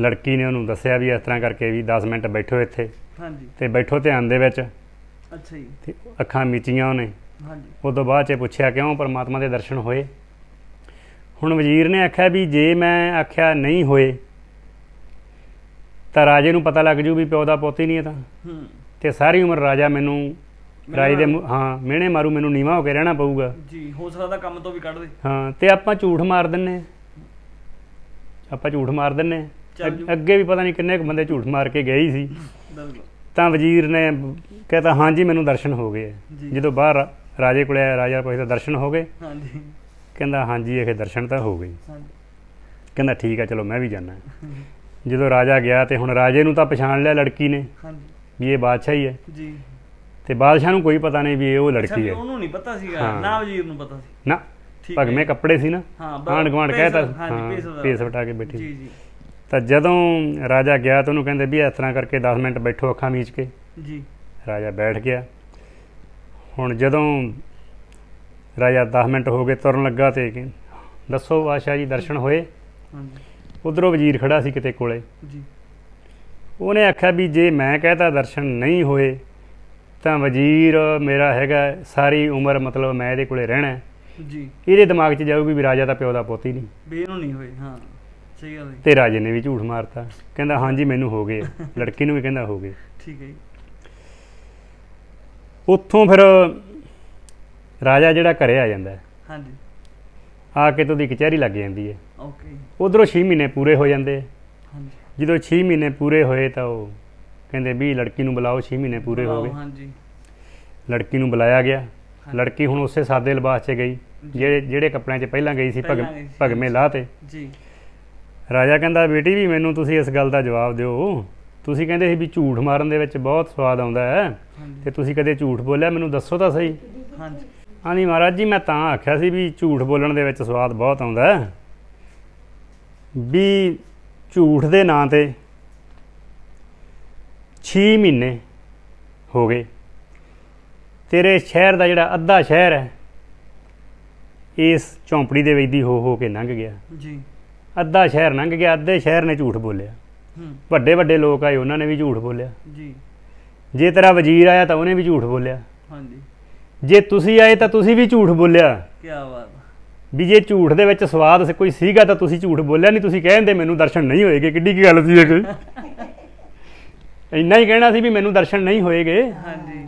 ਲੜਕੀ ਨੇ ਉਹਨੂੰ ਦੱਸਿਆ ਵੀ ਇਸ ਤਰ੍ਹਾਂ ਕਰਕੇ ਵੀ 10 ਮਿੰਟ ਬੈਠੋ ਇੱਥੇ ਹਾਂਜੀ ਤੇ ਬੈਠੋ ਧਿਆਨ ਦੇ ਵਿੱਚ ਅੱਛਾ ਜੀ ਤੇ ਅੱਖਾਂ ਮੀਚੀਆਂ ਉਹਨੇ ਹਾਂਜੀ ਉਦੋਂ ਬਾਅਦ ਚ ਪੁੱਛਿਆ ਕਿਉਂ ਪਰਮਾਤਮਾ ਦੇ ਦਰਸ਼ਨ ਹੋਏ ਹੁਣ ਵਜ਼ੀਰ ਨੇ ਆਖਿਆ ਵੀ ਜੇ ਮੈਂ ਆਖਿਆ ਨਹੀਂ ਹੋਏ ਤਾਂ ਰਾਜੇ ਨੂੰ ਪਤਾ ਲੱਗ ਜੂ ਵੀ ਪਿਓ ਦਾ ਪੁੱਤ ਹੀ ਨਹੀਂ ਹੈ ਤਾਂ ਤੇ ਸਾਰੀ ਉਮਰ ਰਾਜਾ ਮੈਨੂੰ ਰਾਜ ਦੇ ਹਾਂ ਮਿਹਣੇ ਮਾਰੂ ਮੈਨੂੰ ਨੀਵਾ ਹੋ ਕੇ ਰਹਿਣਾ ਪਊਗਾ ਜੀ ਹੋ ਦਾ ਕੰਮ ਤੋਂ ਵੀ ਕੱਢ ਦੇ ਹਾਂ ਤੇ ਆਪਾਂ ਝੂਠ ਮਾਰ ਦਿੰਨੇ ਆਪਾਂ ਝੂਠ ਮਾਰ ਦਿੰਨੇ ਅੱਗੇ ਵੀ ਪਤਾ ਨਹੀਂ ਕਿੰਨੇ ਕੁ ਬੰਦੇ ਝੂਠ ਮਾਰ ਕੇ ਗਏ ਹੀ ਸੀ ਤਾਂ ਵਜ਼ੀਰ ਨੇ ਕਹਤਾ ਹਾਂਜੀ ਮੈਨੂੰ ਦਰਸ਼ਨ ਹੋ ਗਏ ਜਦੋਂ ਬਾਹਰ ਰਾਜੇ ਕੋਲੇ ਆਇਆ ਰਾਜਾ ਪੁੱਛਦਾ ਦਰਸ਼ਨ ਹੋ ਗਏ ਹਾਂਜੀ ਕਹਿੰਦਾ ਹਾਂਜੀ ਇਹ ਦਰਸ਼ਨ ਤਾਂ ਹੋ ਗਏ ਕਹਿੰਦਾ ਠੀਕ ਆ ਚਲੋ ਮੈਂ ਵੀ ਜਾਣਾ ਜਦੋਂ ਰਾਜਾ ਗਿਆ ਤੇ ਹੁਣ ਰਾਜੇ ਨੂੰ ਤਾਂ ਪਛਾਣ ਲਿਆ ਲੜਕੀ ਨੇ ਹਾਂਜੀ ਵੀ ਇਹ ਬਾਦਸ਼ਾਹ ਹੀ ਹੈ ਜੀ ਤੇ ਬਾਦਸ਼ਾਹ ਨੂੰ ਕੋਈ ਪਤਾ ਨਹੀਂ ਵੀ ਇਹ ਉਹ ਲੜਕੀ ਹੈ ਉਹਨੂੰ ਨਹੀਂ ਪਤਾ ਸੀਗਾ ਨਾ ਵਜ਼ੀਰ ਨੂੰ ਪਤਾ ਸੀ ਨਾ ਭਗਵੇਂ ਕੱਪੜੇ ਸੀ ਨਾ ਆਂਡ ਗਵਾਂਡ ਕਹਿਤਾ ਹਾਂਜੀ ਪੇਸ ਵਟਾ ਕੇ ਬੈਠੀ ਜੀ ਜੀ ਤਾਂ ਜਦੋਂ ਰਾਜਾ ਗਿਆ ਤਾਂ ਉਹਨੂੰ ਕਹਿੰਦੇ ਵੀ ਇਸ ਤਰ੍ਹਾਂ ਕਰਕੇ 10 ਮਿੰਟ ਬੈਠੋ ਅੱਖਾਂ ਮੀਚ ਕੇ ਜੀ ਰਾਜਾ ਬੈਠ ਗਿਆ ਹੁਣ ਜਦੋਂ ਰਾਜਾ 10 ਮਿੰਟ ਹੋ ਗਏ ਤੁਰਨ ਲੱਗਾ ਤੇ ਦੱਸੋ ਬਾਦਸ਼ਾਹ ਜੀ ਦਰਸ਼ਨ ਹੋਏ ਹਾਂਜੀ ਉਧਰੋਂ ਵਜ਼ੀਰ ਖੜਾ ਸੀ ਕਿਤੇ ਕੋਲੇ ਜੀ ਉਹਨੇ ਆਖਿਆ ਵੀ ਜੇ ਮੈਂ ਕਹਤਾ ਦਰਸ਼ਨ ਨਹੀਂ ਹੋਏ ਤਾਂ ਵਜ਼ੀਰ ਮੇਰਾ ਹੈਗਾ ਸਾਰੀ ਉਮਰ ਮਤਲਬ ਮੈਂ ਇਹਦੇ ਕੋਲੇ ਰਹਿਣਾ ਜੀ ਇਹਦੇ ਦਿਮਾਗ 'ਚ ਜਾਊ ਵੀ ਰਾਜਾ ਦਾ ਪਿਓ ਦਾ ਪੁੱਤ ਹੀ ਨਹੀਂ ਬੇਨੋਂ ਨਹੀਂ ਹੋਏ ਹਾਂ ਸਹੀ ਗੱਲ ਹੈ ਤੇ ਰਾਜੇ ਨੇ ਵੀ ਝੂਠ ਮਾਰਤਾ ਕਹਿੰਦਾ ਹਾਂਜੀ ਮੈਨੂੰ ਹੋ ਗਏ ਲੜਕੀ ਨੂੰ ਵੀ ਕਹਿੰਦਾ ਹੋ ਗਏ ਠੀਕ ਹੈ ਉੱਥੋਂ ਫਿਰ ਰਾਜਾ ਜਿਹੜਾ ਘਰੇ ਆ ਜਾਂਦਾ ਹਾਂਜੀ ਆ ਕੇ ਤੋਂ ਦੀ ਕਚਹਿਰੀ ਲੱਗ ਜਾਂਦੀ ਹੈ ਓਕੇ ਉਧਰੋਂ 6 ਮਹੀਨੇ ਪੂਰੇ ਹੋ ਜਾਂਦੇ ਹਾਂਜੀ ਜਦੋਂ 6 ਮਹੀਨੇ ਪੂਰੇ ਹੋਏ ਤਾਂ ਉਹ ਕਹਿੰਦੇ ਵੀ ਲੜਕੀ ਨੂੰ ਬੁਲਾਓ 6 ਮਹੀਨੇ ਪੂਰੇ ਹੋ ਗਏ ਹਾਂਜੀ ਲੜਕੀ ਨੂੰ ਬੁਲਾਇਆ ਗਿਆ ਲੜਕੀ ਹੁਣ ਉਸੇ ਸਾਦੇ ਲਿਬਾਸ 'ਚ ਗਈ ਜਿਹੜੇ ਜਿਹੜੇ ਕੱਪੜਿਆਂ 'ਚ ਪਹਿਲਾਂ ਗਈ ਸੀ ਭਗਮੇ ਲਾਹ ਤੇ ਜੀ ਰਾਜਾ ਕਹਿੰਦਾ ਬੇਟੀ ਵੀ ਮੈਨੂੰ ਤੁਸੀਂ ਇਸ ਗੱਲ ਦਾ ਜਵਾਬ ਦਿਓ ਤੁਸੀਂ ਕਹਿੰਦੇ ਸੀ ਵੀ ਝੂਠ ਮਾਰਨ ਦੇ ਵਿੱਚ ਬਹੁਤ ਸਵਾਦ ਆਉਂਦਾ ਹੈ ਤੇ ਤੁਸੀਂ ਕਦੇ ਝੂਠ ਬੋਲਿਆ ਮੈਨੂੰ ਦੱਸੋ ਤਾਂ ਸਹੀ ਹਾਂਜੀ ਹਾਂਜੀ ਮਹਾਰਾਜ ਜੀ ਮੈਂ ਤਾਂ ਆਖਿਆ ਸੀ ਵੀ ਝੂਠ ਬੋਲਣ ਦੇ ਵਿੱਚ ਸਵਾਦ ਬਹੁਤ ਆਉਂਦਾ ਵੀ ਝੂਠ ਦੇ ਨਾਂ ਤੇ 6 ਮਹੀਨੇ ਹੋ ਗਏ ਤੇਰੇ ਸ਼ਹਿਰ ਦਾ ਜਿਹੜਾ ਅੱਧਾ ਸ਼ਹਿਰ ਹੈ ਇਸ ਚੌਂਪੜੀ ਦੇ ਵਿੱਚ ਦੀ ਹੋ ਹੋ ਕੇ ਲੰਘ ਗਿਆ ਜੀ ਅੱਧਾ ਸ਼ਹਿਰ ਲੰਘ ਗਿਆ ਅੱਧੇ ਸ਼ਹਿਰ ਨੇ ਝੂਠ ਬੋਲਿਆ ਵੱਡੇ ਵੱਡੇ ਲੋਕ ਆਏ ਉਹਨਾਂ ਨੇ ਵੀ ਝੂਠ ਬੋਲਿਆ ਜੀ ਜੇ ਤੇਰਾ ਵਜ਼ੀਰ ਆਇਆ ਤਾਂ ਉਹਨੇ ਵੀ ਝੂਠ ਬੋਲਿਆ ਹਾਂਜੀ ਜੇ ਤੁਸੀਂ ਆਏ ਤਾਂ ਤੁਸੀਂ ਵੀ ਝੂਠ ਬੋਲਿਆ ਕੀ ਬਾਤ ਵੀ ਜੇ ਝੂਠ ਦੇ ਵਿੱਚ ਸਵਾਦ ਕੋਈ ਸੀਗਾ ਤਾਂ ਤੁਸੀਂ ਝੂਠ ਬੋਲਿਆ ਨਹੀਂ ਤੁਸੀਂ ਕਹਿੰਦੇ ਮੈਨੂੰ ਦਰਸ਼ਨ ਨਹੀਂ ਹੋਏਗੇ ਕਿੱਡੀ ਕੀ ਗੱਲ ਸੀ ਇਹ ਕੋਈ ਇੰਨਾ ਹੀ ਕਹਿਣਾ ਸੀ ਵੀ ਮੈਨੂੰ ਦਰਸ਼ਨ ਨਹੀਂ ਹੋਏਗੇ ਹਾਂਜੀ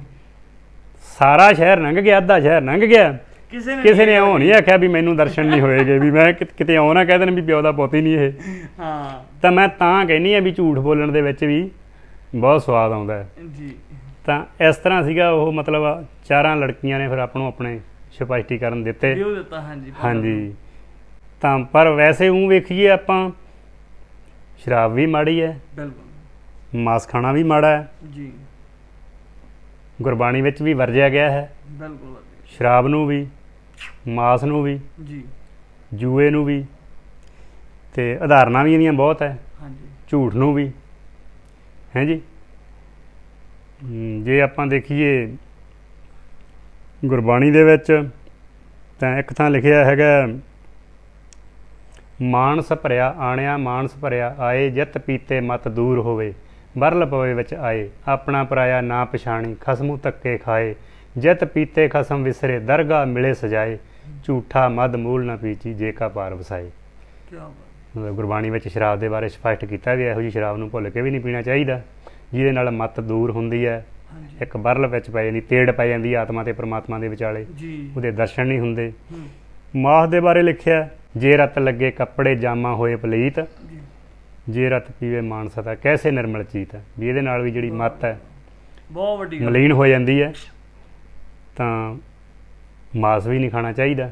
ਸਾਰਾ ਸ਼ਹਿਰ ਲੰਘ ਗਿਆ ਅੱਧਾ ਸ਼ਹਿਰ ਲੰਘ ਗਿਆ ਕਿਸੇ ਨੇ ਕਿਸੇ ਨੇ ਉਹ ਨਹੀਂ ਆਖਿਆ ਵੀ ਮੈਨੂੰ ਦਰਸ਼ਨ ਨਹੀਂ ਹੋਏਗੇ ਵੀ ਮੈਂ ਕਿਤੇ ਆਉਣਾ ਕਹਿ ਦੇਣ ਵੀ ਪਿਓ ਦਾ ਪੁੱਤ ਹੀ ਨਹੀਂ ਇਹ ਹਾਂ ਤਾਂ ਮੈਂ ਤਾਂ ਕਹਿੰਨੀ ਆ ਵੀ ਝੂਠ ਬੋਲਣ ਦੇ ਵਿੱਚ ਵੀ ਬਹੁਤ ਸਵਾਦ ਆਉਂਦਾ ਹੈ ਜੀ ਤਾਂ ਇਸ ਤਰ੍ਹਾਂ ਸੀਗਾ ਉਹ ਮਤਲਬ ਚਾਰਾਂ ਲੜਕੀਆਂ ਨੇ ਫਿਰ ਆਪ ਨੂੰ ਆਪਣੇ ਸਪਸ਼ਟੀਕਰਨ ਦਿੱਤੇ ਵੀਡੀਓ ਦਿੱਤਾ ਹਾਂਜੀ ਹਾਂਜੀ ਤਾਂ ਪਰ ਵੈਸੇ ਉਹ ਵੇਖੀਏ ਆਪਾਂ ਸ਼ਰਾਬ ਵੀ ਮਾੜੀ ਹੈ ਬਿਲਕੁਲ ਮਾਸ ਖਾਣਾ ਵੀ ਮਾੜਾ ਹੈ ਜੀ ਗੁਰਬਾਣੀ ਵਿੱਚ ਵੀ ਵਰਜਿਆ ਗਿਆ ਹੈ ਬਿਲਕੁਲ ਸ਼ਰਾਬ ਨੂੰ ਵੀ ਮਾਸ ਨੂੰ ਵੀ ਜੀ ਜੂਏ ਨੂੰ ਵੀ ਤੇ ਉਦਾਹਰਨਾਂ ਵੀ ਇਹਦੀਆਂ ਬਹੁਤ ਹੈ ਹਾਂਜੀ ਝੂਠ ਨੂੰ ਵੀ ਹੈ ਜੀ ਜੇ ਆਪਾਂ ਦੇਖੀਏ ਗੁਰਬਾਣੀ ਦੇ ਵਿੱਚ ਤਾਂ ਇੱਕ ਥਾਂ ਲਿਖਿਆ ਹੈਗਾ ਮਾਨਸ ਭਰਿਆ ਆਣਿਆ ਮਾਨਸ ਭਰਿਆ ਆਏ ਜਿੱਤ ਪੀਤੇ ਮਤ ਦੂਰ ਹੋਵੇ ਬਰਲ ਪਵੇ ਵਿੱਚ ਆਏ ਆਪਣਾ ਪਰਾਇਆ ਨਾ ਪਛਾਣੀ ਖਸਮੂ ਤੱਕੇ ਖਾਏ ਜਿੱਤ ਪੀਤੇ ਖਸਮ ਵਿਸਰੇ ਦਰਗਾ ਮਿਲੇ ਸਜਾਏ ਝੂਠਾ ਮਦ ਮੂਲ ਨਾ ਪੀਚੀ ਜੇ ਕਾ ਪਾਰ ਵਸਾਏ ਕੀ ਬਾਤ ਗੁਰਬਾਣੀ ਵਿੱਚ ਸ਼ਰਾਬ ਦੇ ਬਾਰੇ ਸਪਸ਼ਟ ਕੀਤਾ ਗਿਆ ਇਹੋ ਜੀ ਸ਼ਰਾਬ ਨੂੰ ਭੁੱਲ ਕੇ ਵੀ ਨਹੀਂ ਪੀਣਾ ਚਾਹੀਦਾ ਜਿਹਦੇ ਨਾਲ ਮਤ ਦੂਰ ਹੁੰਦੀ ਹੈ ਇੱਕ ਬਰਲ ਵਿੱਚ ਪੈ ਜਾਂਦੀ ਤੇੜ ਪੈ ਜਾਂਦੀ ਆਤਮਾ ਤੇ ਪਰਮਾਤਮਾ ਦੇ ਵਿਚਾਲੇ ਉਹਦੇ ਦਰਸ਼ਨ ਨਹੀਂ ਹੁੰਦੇ ਮਾਹ ਦੇ ਬਾਰੇ ਲਿਖਿਆ ਜੇ ਰਤ ਲੱਗੇ ਕੱਪੜੇ ਜਾਮਾ ਹੋਏ ਪਲੀਤ ਜੇ ਰਤ ਪੀਵੇ ਮਾਨਸਤਾ ਕੈਸੇ ਨਿਰਮਲ ਚੀਤ ਵੀ ਇਹਦੇ ਨਾਲ ਵੀ ਜਿਹੜੀ ਮਤ ਹੈ ਬਹੁਤ ਵੱਡੀ ਮਲੀਨ ਹੋ ਜਾਂਦੀ ਹੈ ਤਾਂ ਮਾਸ ਵੀ ਨਹੀਂ ਖਾਣਾ ਚਾਹੀਦਾ